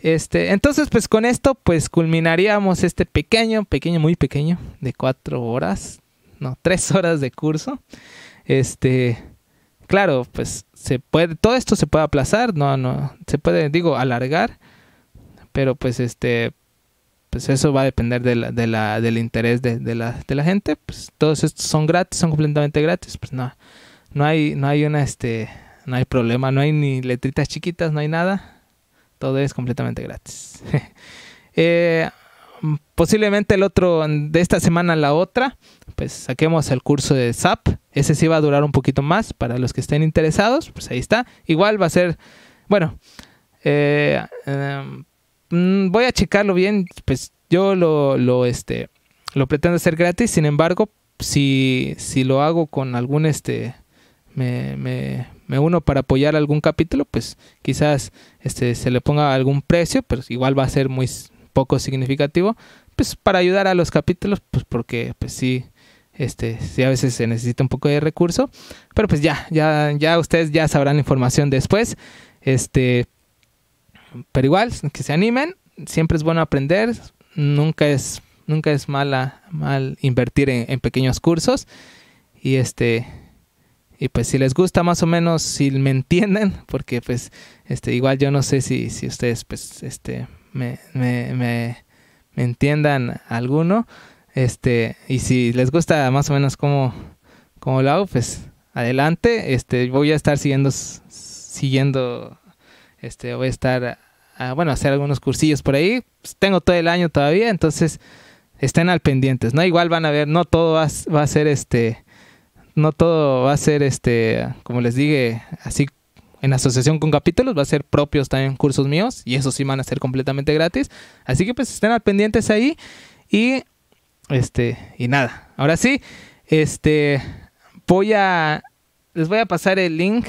Este, entonces, pues con esto, pues culminaríamos este pequeño, pequeño, muy pequeño, de cuatro horas, no, tres horas de curso. Este, claro, pues se puede, todo esto se puede aplazar, no, no, se puede, digo, alargar pero pues este pues eso va a depender del interés de, la, gente. Pues, todos estos son gratis, son completamente gratis. Pues no, no hay, no hay una este, no hay problema, no hay ni letritas chiquitas, no hay nada. Todo es completamente gratis. Eh, posiblemente el otro, de esta semana a la otra, pues saquemos el curso de SAP. Ese sí va a durar un poquito más para los que estén interesados. Pues ahí está. Igual va a ser, bueno, eh, em, Mm, voy a checarlo bien, pues yo lo, lo, este, lo pretendo hacer gratis, sin embargo, si, lo hago con algún, este, me, uno para apoyar algún capítulo, pues quizás este, se le ponga algún precio, pero pues, igual va a ser muy poco significativo, pues para ayudar a los capítulos, pues porque pues sí, este, sí a veces se necesita un poco de recurso, pero pues ya, ya, ya ustedes ya sabrán la información después, este, pero igual, que se animen, siempre es bueno aprender, nunca es, nunca es mala, mal invertir en, pequeños cursos. Y este, y pues si les gusta más o menos, si me entienden, porque pues este, igual yo no sé si, ustedes pues este, me, entiendan alguno. Este, y si les gusta más o menos cómo, cómo lo hago, pues adelante. Este, voy a estar siguiendo, siguiendo este, voy a estar, bueno, a hacer algunos cursillos por ahí. Pues, tengo todo el año todavía, entonces estén al pendientes, ¿no? Igual van a ver, no todo va, a ser este, no todo va a ser este, como les dije, así en asociación con capítulos, va a ser propios también cursos míos y eso sí van a ser completamente gratis. Así que pues estén al pendientes ahí y este y nada. Ahora sí, este voy a les voy a pasar el link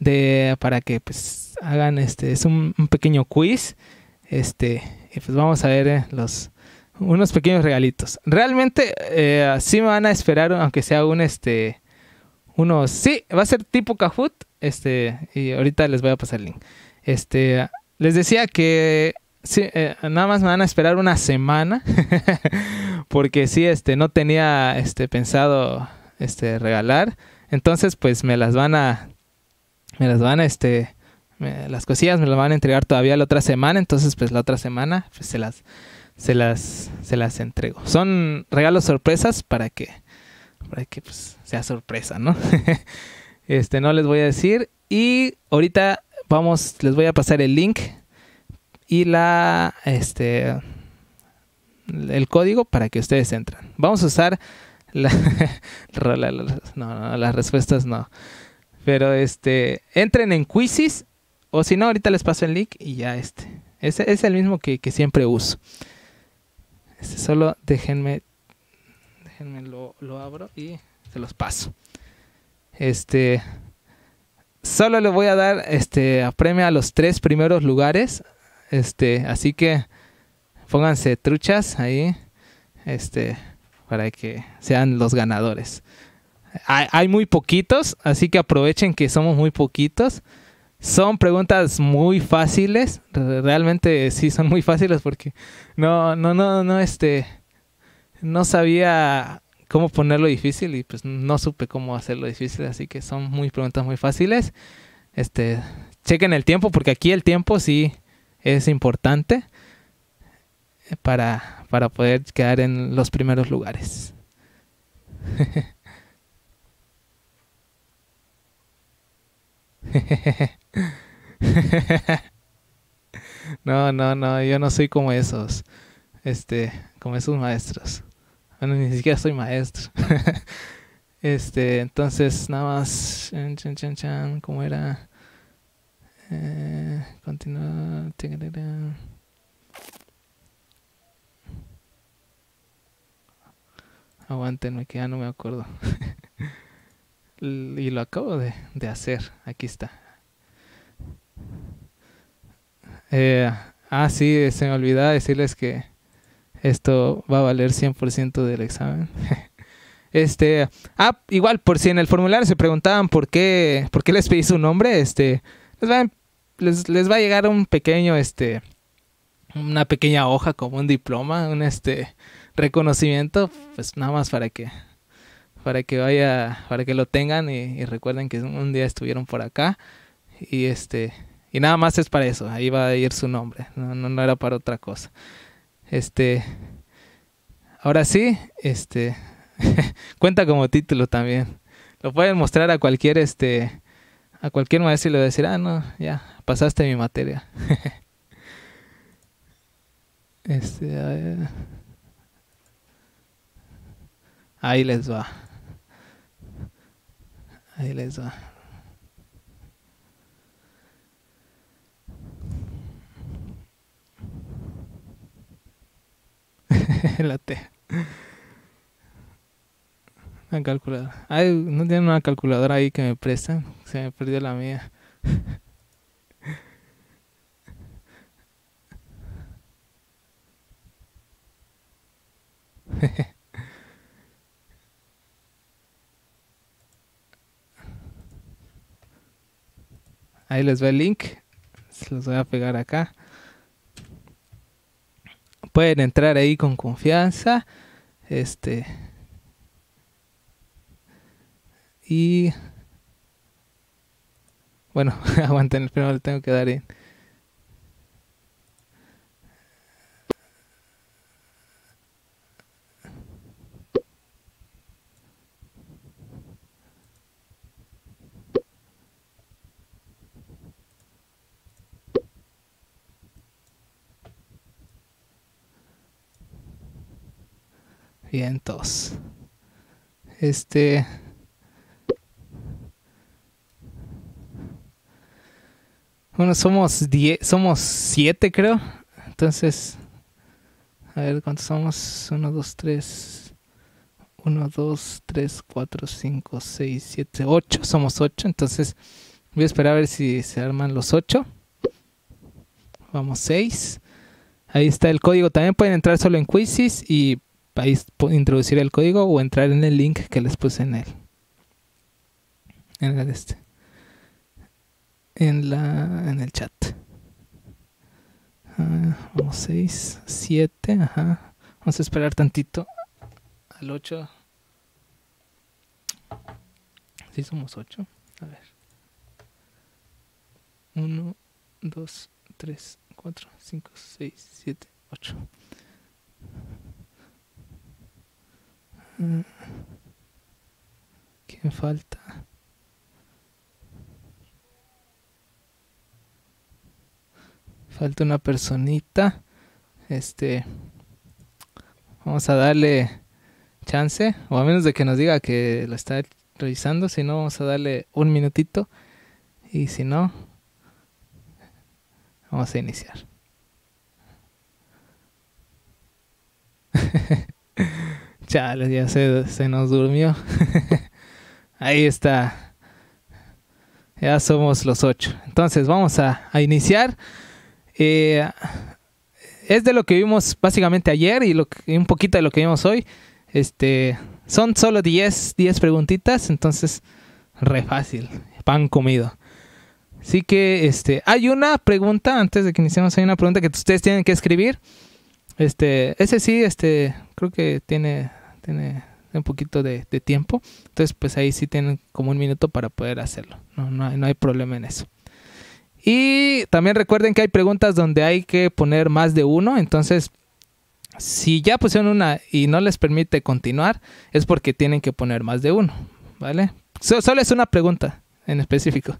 de para que pues hagan este es un, pequeño quiz este y pues vamos a ver eh, los unos pequeños regalitos realmente así eh, me van a esperar aunque sea un este unos sí va a ser tipo Kahoot este y ahorita les voy a pasar el link este les decía que eh, nada más me van a esperar una semana porque sí este no tenía este pensado este regalar entonces pues me las van a me las van a este las cosillas me las van a entregar todavía la otra semana, entonces pues la otra semana pues, se las se las se las entrego. Son regalos sorpresas para que para que pues, sea sorpresa, ¿no? este no les voy a decir y ahorita vamos les voy a pasar el link y la este el código para que ustedes entren Vamos a usar la, no, no, las respuestas no. Pero este, entren en Quizzes o si no, ahorita les paso el link y ya este. es el mismo que, siempre uso. Este, solo déjenme, déjenme lo, abro y se los paso. Este, solo le voy a dar este a premio a los tres primeros lugares. Este, así que pónganse truchas ahí. Este, para que sean los ganadores. Hay, muy poquitos, así que aprovechen que somos muy poquitos. Son preguntas muy fáciles, realmente sí son muy fáciles porque no, no, no, no, este, no sabía cómo ponerlo difícil y pues no supe cómo hacerlo difícil, así que son muy preguntas muy fáciles. Este, chequen el tiempo porque aquí el tiempo sí es importante para, para poder quedar en los primeros lugares. No, no, no, yo no soy como esos. Este, como esos maestros. Bueno, ni siquiera soy maestro. este, entonces, nada más. Chan, chan, chan, ¿Cómo era? Eh, continuar. que ya no me acuerdo. Y lo acabo de, hacer. Aquí está. Eh, ah, sí, se me olvidaba decirles que esto va a valer 100% del examen. este, ah, igual, por si en el formulario se preguntaban por qué, por qué les pedí su nombre, este, les va, em, les va a llegar un pequeño, este, una pequeña hoja como un diploma, un, este, reconocimiento, pues nada más para que para que vaya, para que lo tengan y, recuerden que un día estuvieron por acá y este y nada más es para eso, ahí va a ir su nombre, no, no, era para otra cosa. Este, ahora sí, este, cuenta como título también. Lo pueden mostrar a cualquier este, a cualquier maestro y le decir, ah no, ya pasaste mi materia. este. Ahí les va. Ahí la T. La calculadora. Ay, no tienen una calculadora ahí que me prestan. Se me perdió la mía. Ahí les va el link. Se los voy a pegar acá. Pueden entrar ahí con confianza. Este. Y. Bueno, aguanten, primero le tengo que dar en. Vientos. Este. Bueno, somos 10, somos 7 creo. Entonces, a ver cuántos somos. 1, 2, 3, 1, 2, 3, 4, 5, 6, 7, 8. Somos 8. Entonces, voy a esperar a ver si se arman los 8. Vamos, 6. Ahí está el código. También pueden entrar solo en Quizzes y ahí introducir el código o entrar en el link que les puse en el En el este. En la. en el chat. Ah, vamos 6, 7, ajá. Vamos a esperar tantito. Al 8. Si ¿Sí somos 8. A ver. 1, 2, 3, 4, 5, 6, 7, 8. Mm. ¿Quién falta? Falta una personita. Este. Vamos a darle chance. O a menos de que nos diga que lo está revisando. Si no, vamos a darle un minutito. Y si no, vamos a iniciar. Chale, ya se, nos durmió. Ahí está. Ya somos los ocho. Entonces vamos a, iniciar. Eh, es de lo que vimos básicamente ayer y, lo que, un poquito de lo que vimos hoy. Este, son solo diez preguntitas, entonces re fácil, pan comido. Así que este, hay una pregunta antes de que iniciemos, hay una pregunta que ustedes tienen que escribir. Este, ese sí, este, creo que tiene tiene un poquito de, tiempo. Entonces, pues ahí sí tienen como un minuto para poder hacerlo. No, hay, problema en eso. Y también recuerden que hay preguntas donde hay que poner más de uno. Entonces, si ya pusieron una y no les permite continuar, es porque tienen que poner más de uno. ¿Vale? solo es una pregunta en específico.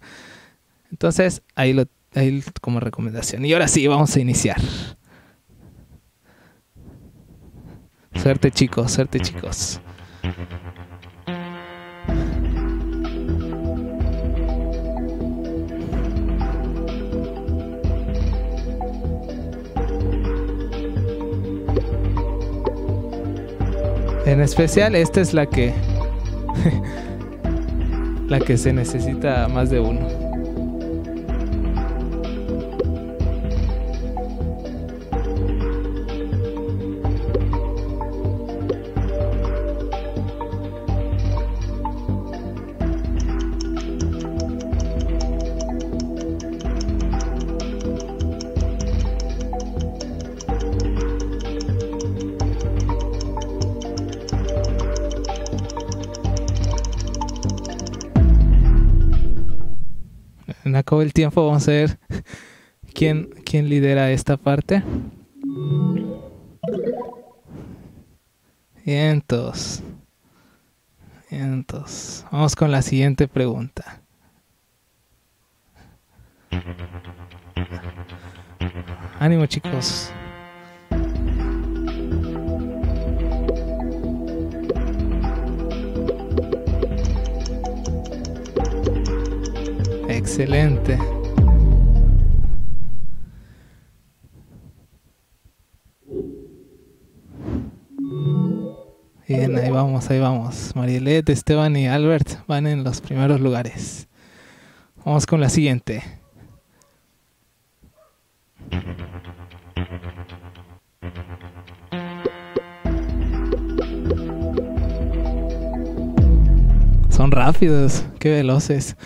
Entonces, ahí lo ahí como recomendación. Y ahora sí, vamos a iniciar. Suerte chicos, suerte chicos. En especial esta es la que la que se necesita más de uno. el tiempo. Vamos a ver quién, quién lidera esta parte. Vientos. Vientos. Vamos con la siguiente pregunta. Ánimo chicos. excelente. Bien, ahí vamos, ahí vamos. Marilet, Esteban y Albert van en los primeros lugares. Vamos con la siguiente. Son rápidos, qué veloces.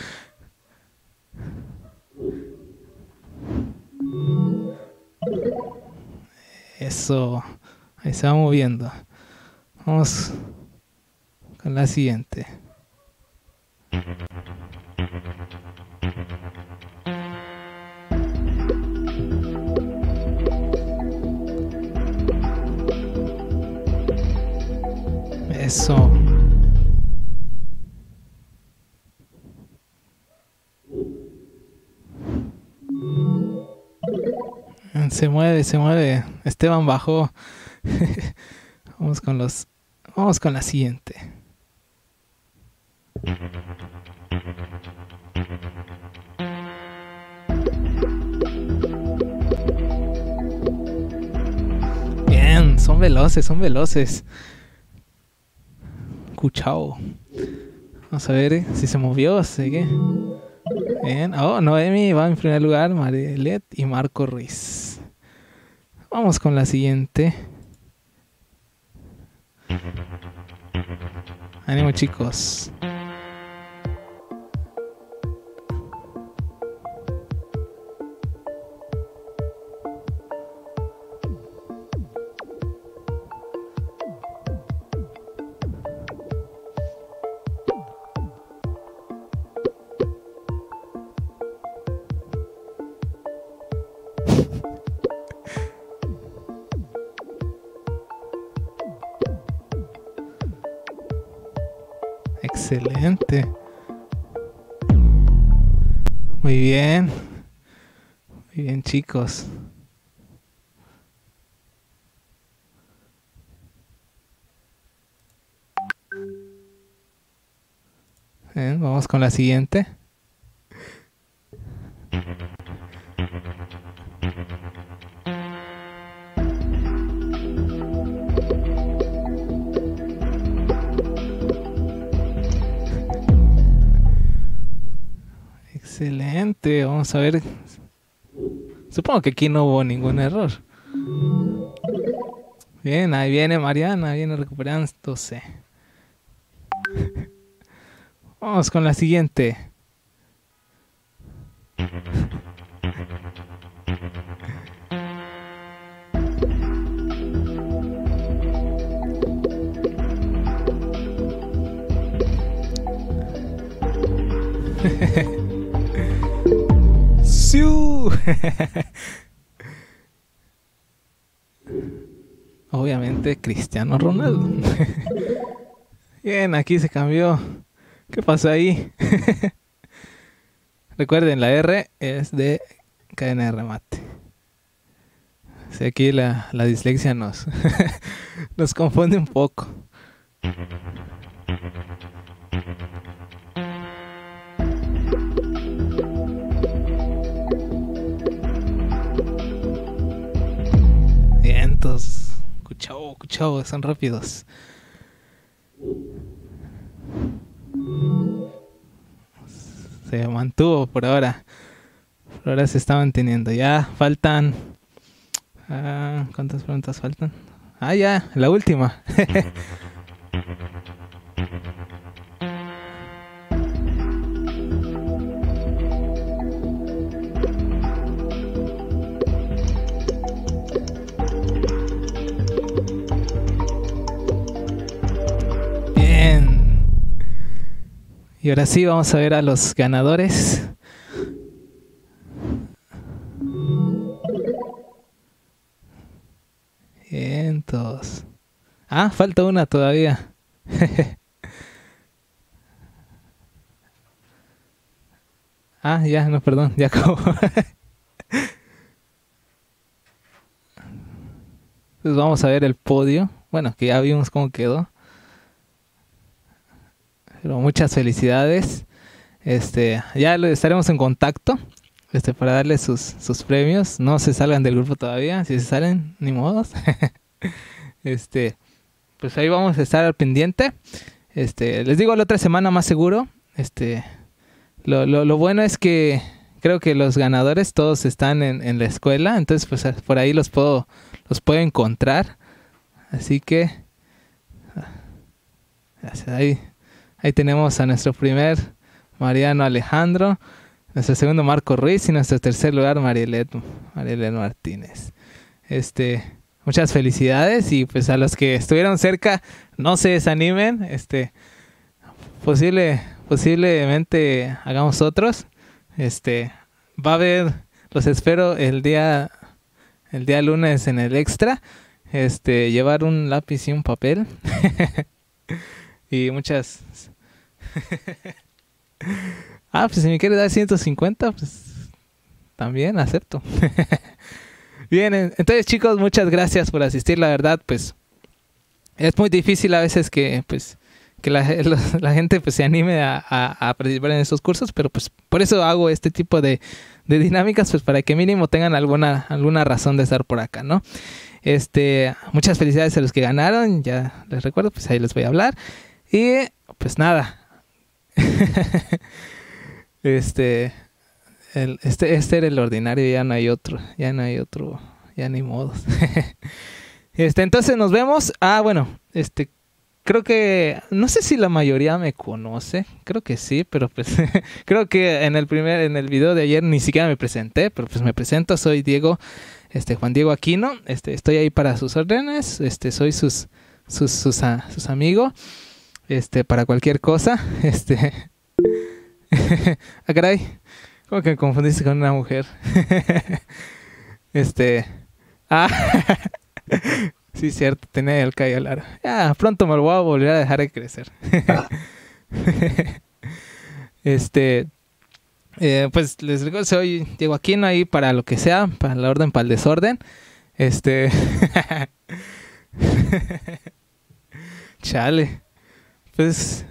Eso. Ahí se va moviendo. Vamos con la siguiente. Eso. Se mueve, se mueve Esteban bajó. vamos con los. Vamos con la siguiente. Bien, son veloces, son veloces. Cuchao. Vamos a ver eh, si se movió, se que. Bien. Oh, Noemi va en primer lugar, Marilet y Marco Ruiz. Vamos con la siguiente. Ánimo chicos. chicos. vamos con la siguiente. Excelente, vamos a ver Supongo que aquí no hubo ningún error. Bien, ahí viene Mariana, viene recuperándose. Vamos con la siguiente. Uh. Obviamente Cristiano Ronaldo. Bien, aquí se cambió. ¿Qué pasó ahí? Recuerden, la R es de cadena de remate. aquí la, la dislexia nos, nos confunde un poco. Cuchao, son rápidos. Se mantuvo por ahora. Por ahora se está manteniendo. Ya faltan. Ah, ¿Cuántas preguntas faltan? Ah, ya, la última. Y ahora sí, vamos a ver a los ganadores. Entonces. Ah, falta una todavía. ah, ya, no, perdón, ya acabó. pues vamos a ver el podio. Bueno, que ya vimos cómo quedó. Pero muchas felicidades. Este, ya estaremos en contacto este, para darles sus, premios. No se salgan del grupo todavía. Si se salen, ni modos. este, pues ahí vamos a estar al pendiente. Este, les digo la otra semana más seguro. Este, lo, bueno es que creo que los ganadores todos están en, la escuela, entonces pues ah, por ahí los puedo los puedo encontrar. Así que ah, ahí Ahí tenemos a nuestro primer Mariano Alejandro, nuestro segundo Marco Ruiz y nuestro tercer lugar Marielet, Martínez. Este, muchas felicidades y pues a los que estuvieron cerca, no se desanimen, este posible posiblemente hagamos otros. Este, va a haber los espero el día el día lunes en el extra. Este, llevar un lápiz y un papel. y muchas ah, pues si me quiere dar 150, pues también acepto. Bien, entonces chicos, muchas gracias por asistir, la verdad, pues es muy difícil a veces que pues que la, gente pues se anime a, participar en estos cursos, pero pues por eso hago este tipo de, dinámicas, pues para que mínimo tengan alguna, alguna razón de estar por acá, ¿no? Este, muchas felicidades a los que ganaron, ya les recuerdo, pues ahí les voy a hablar. Y pues nada, este, el, este, este era el ordinario, ya no hay otro, ya no hay otro, ya ni modos. este, entonces nos vemos. Ah, bueno, este, creo que no sé si la mayoría me conoce, creo que sí, pero pues creo que en el primer en el video de ayer ni siquiera me presenté, pero pues me presento, soy Diego este Juan Diego Aquino, este estoy ahí para sus órdenes, este soy sus sus sus, ah, sus, sus amigos este, para cualquier cosa. Este. ah, caray. ¿Cómo que me confundiste con una mujer? este. Ah. sí, cierto, tenía el callo largo. Ya, pronto me lo voy a volver a dejar de crecer. este. Eh, pues les digo, soy aquí, no ahí para lo que sea, para la orden, para el desorden. Este. Chale pues,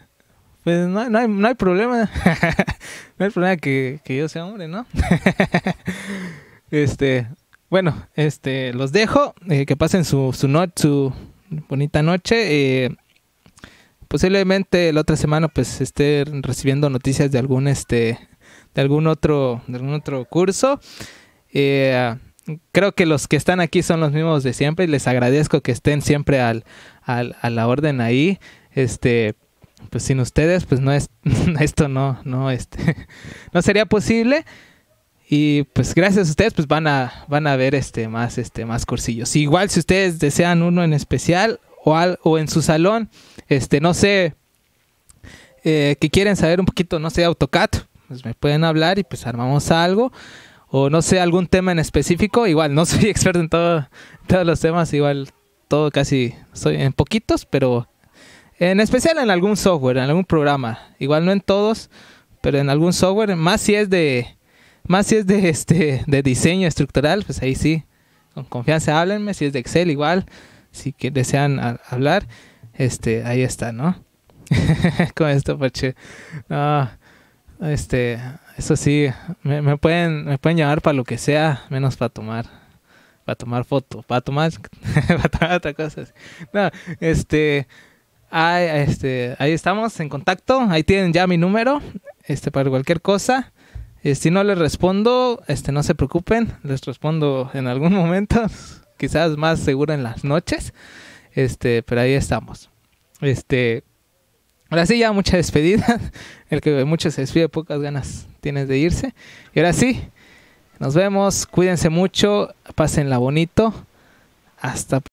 pues no, hay, problema. no hay problema que, yo sea hombre, ¿no? este, bueno, este, los dejo. Eh, que pasen su, su, su bonita noche. Eh, posiblemente la otra semana pues esté recibiendo noticias de algún este de algún otro de algún otro curso eh, creo que los que están aquí son los mismos de siempre y les agradezco que estén siempre al, al a la orden ahí este, pues sin ustedes, pues no es, esto no, no, este, no sería posible. Y pues gracias a ustedes, pues van a, van a ver este más, este, más cursillos. Igual si ustedes desean uno en especial o, o en su salón, este, no sé, eh, que quieren saber un poquito, no sé, AutoCAD, pues me pueden hablar y pues armamos algo. O no sé, algún tema en específico. Igual, no soy experto en todo, todos los temas, igual todo casi soy en poquitos, pero en especial en algún software, en algún programa. Igual no en todos, pero en algún software. Más si es de, más si es de, este, de diseño estructural, pues ahí sí. Con confianza háblenme. Si es de Excel, igual. Si que desean hablar, este, ahí está, ¿no? con esto, pues, No, este, eso sí, me, pueden, me pueden llamar para lo que sea, menos para tomar para tomar foto, para tomar, para tomar otra cosa. No, este, ahí, este, ahí estamos en contacto, ahí tienen ya mi número, este, para cualquier cosa. Eh, si no les respondo, este, no se preocupen, les respondo en algún momento, quizás más seguro en las noches, este, pero ahí estamos. Este, ahora sí ya mucha despedida, el que mucho se despide, pocas ganas tienes de irse. Y ahora sí, nos vemos, cuídense mucho, pásenla bonito, hasta pronto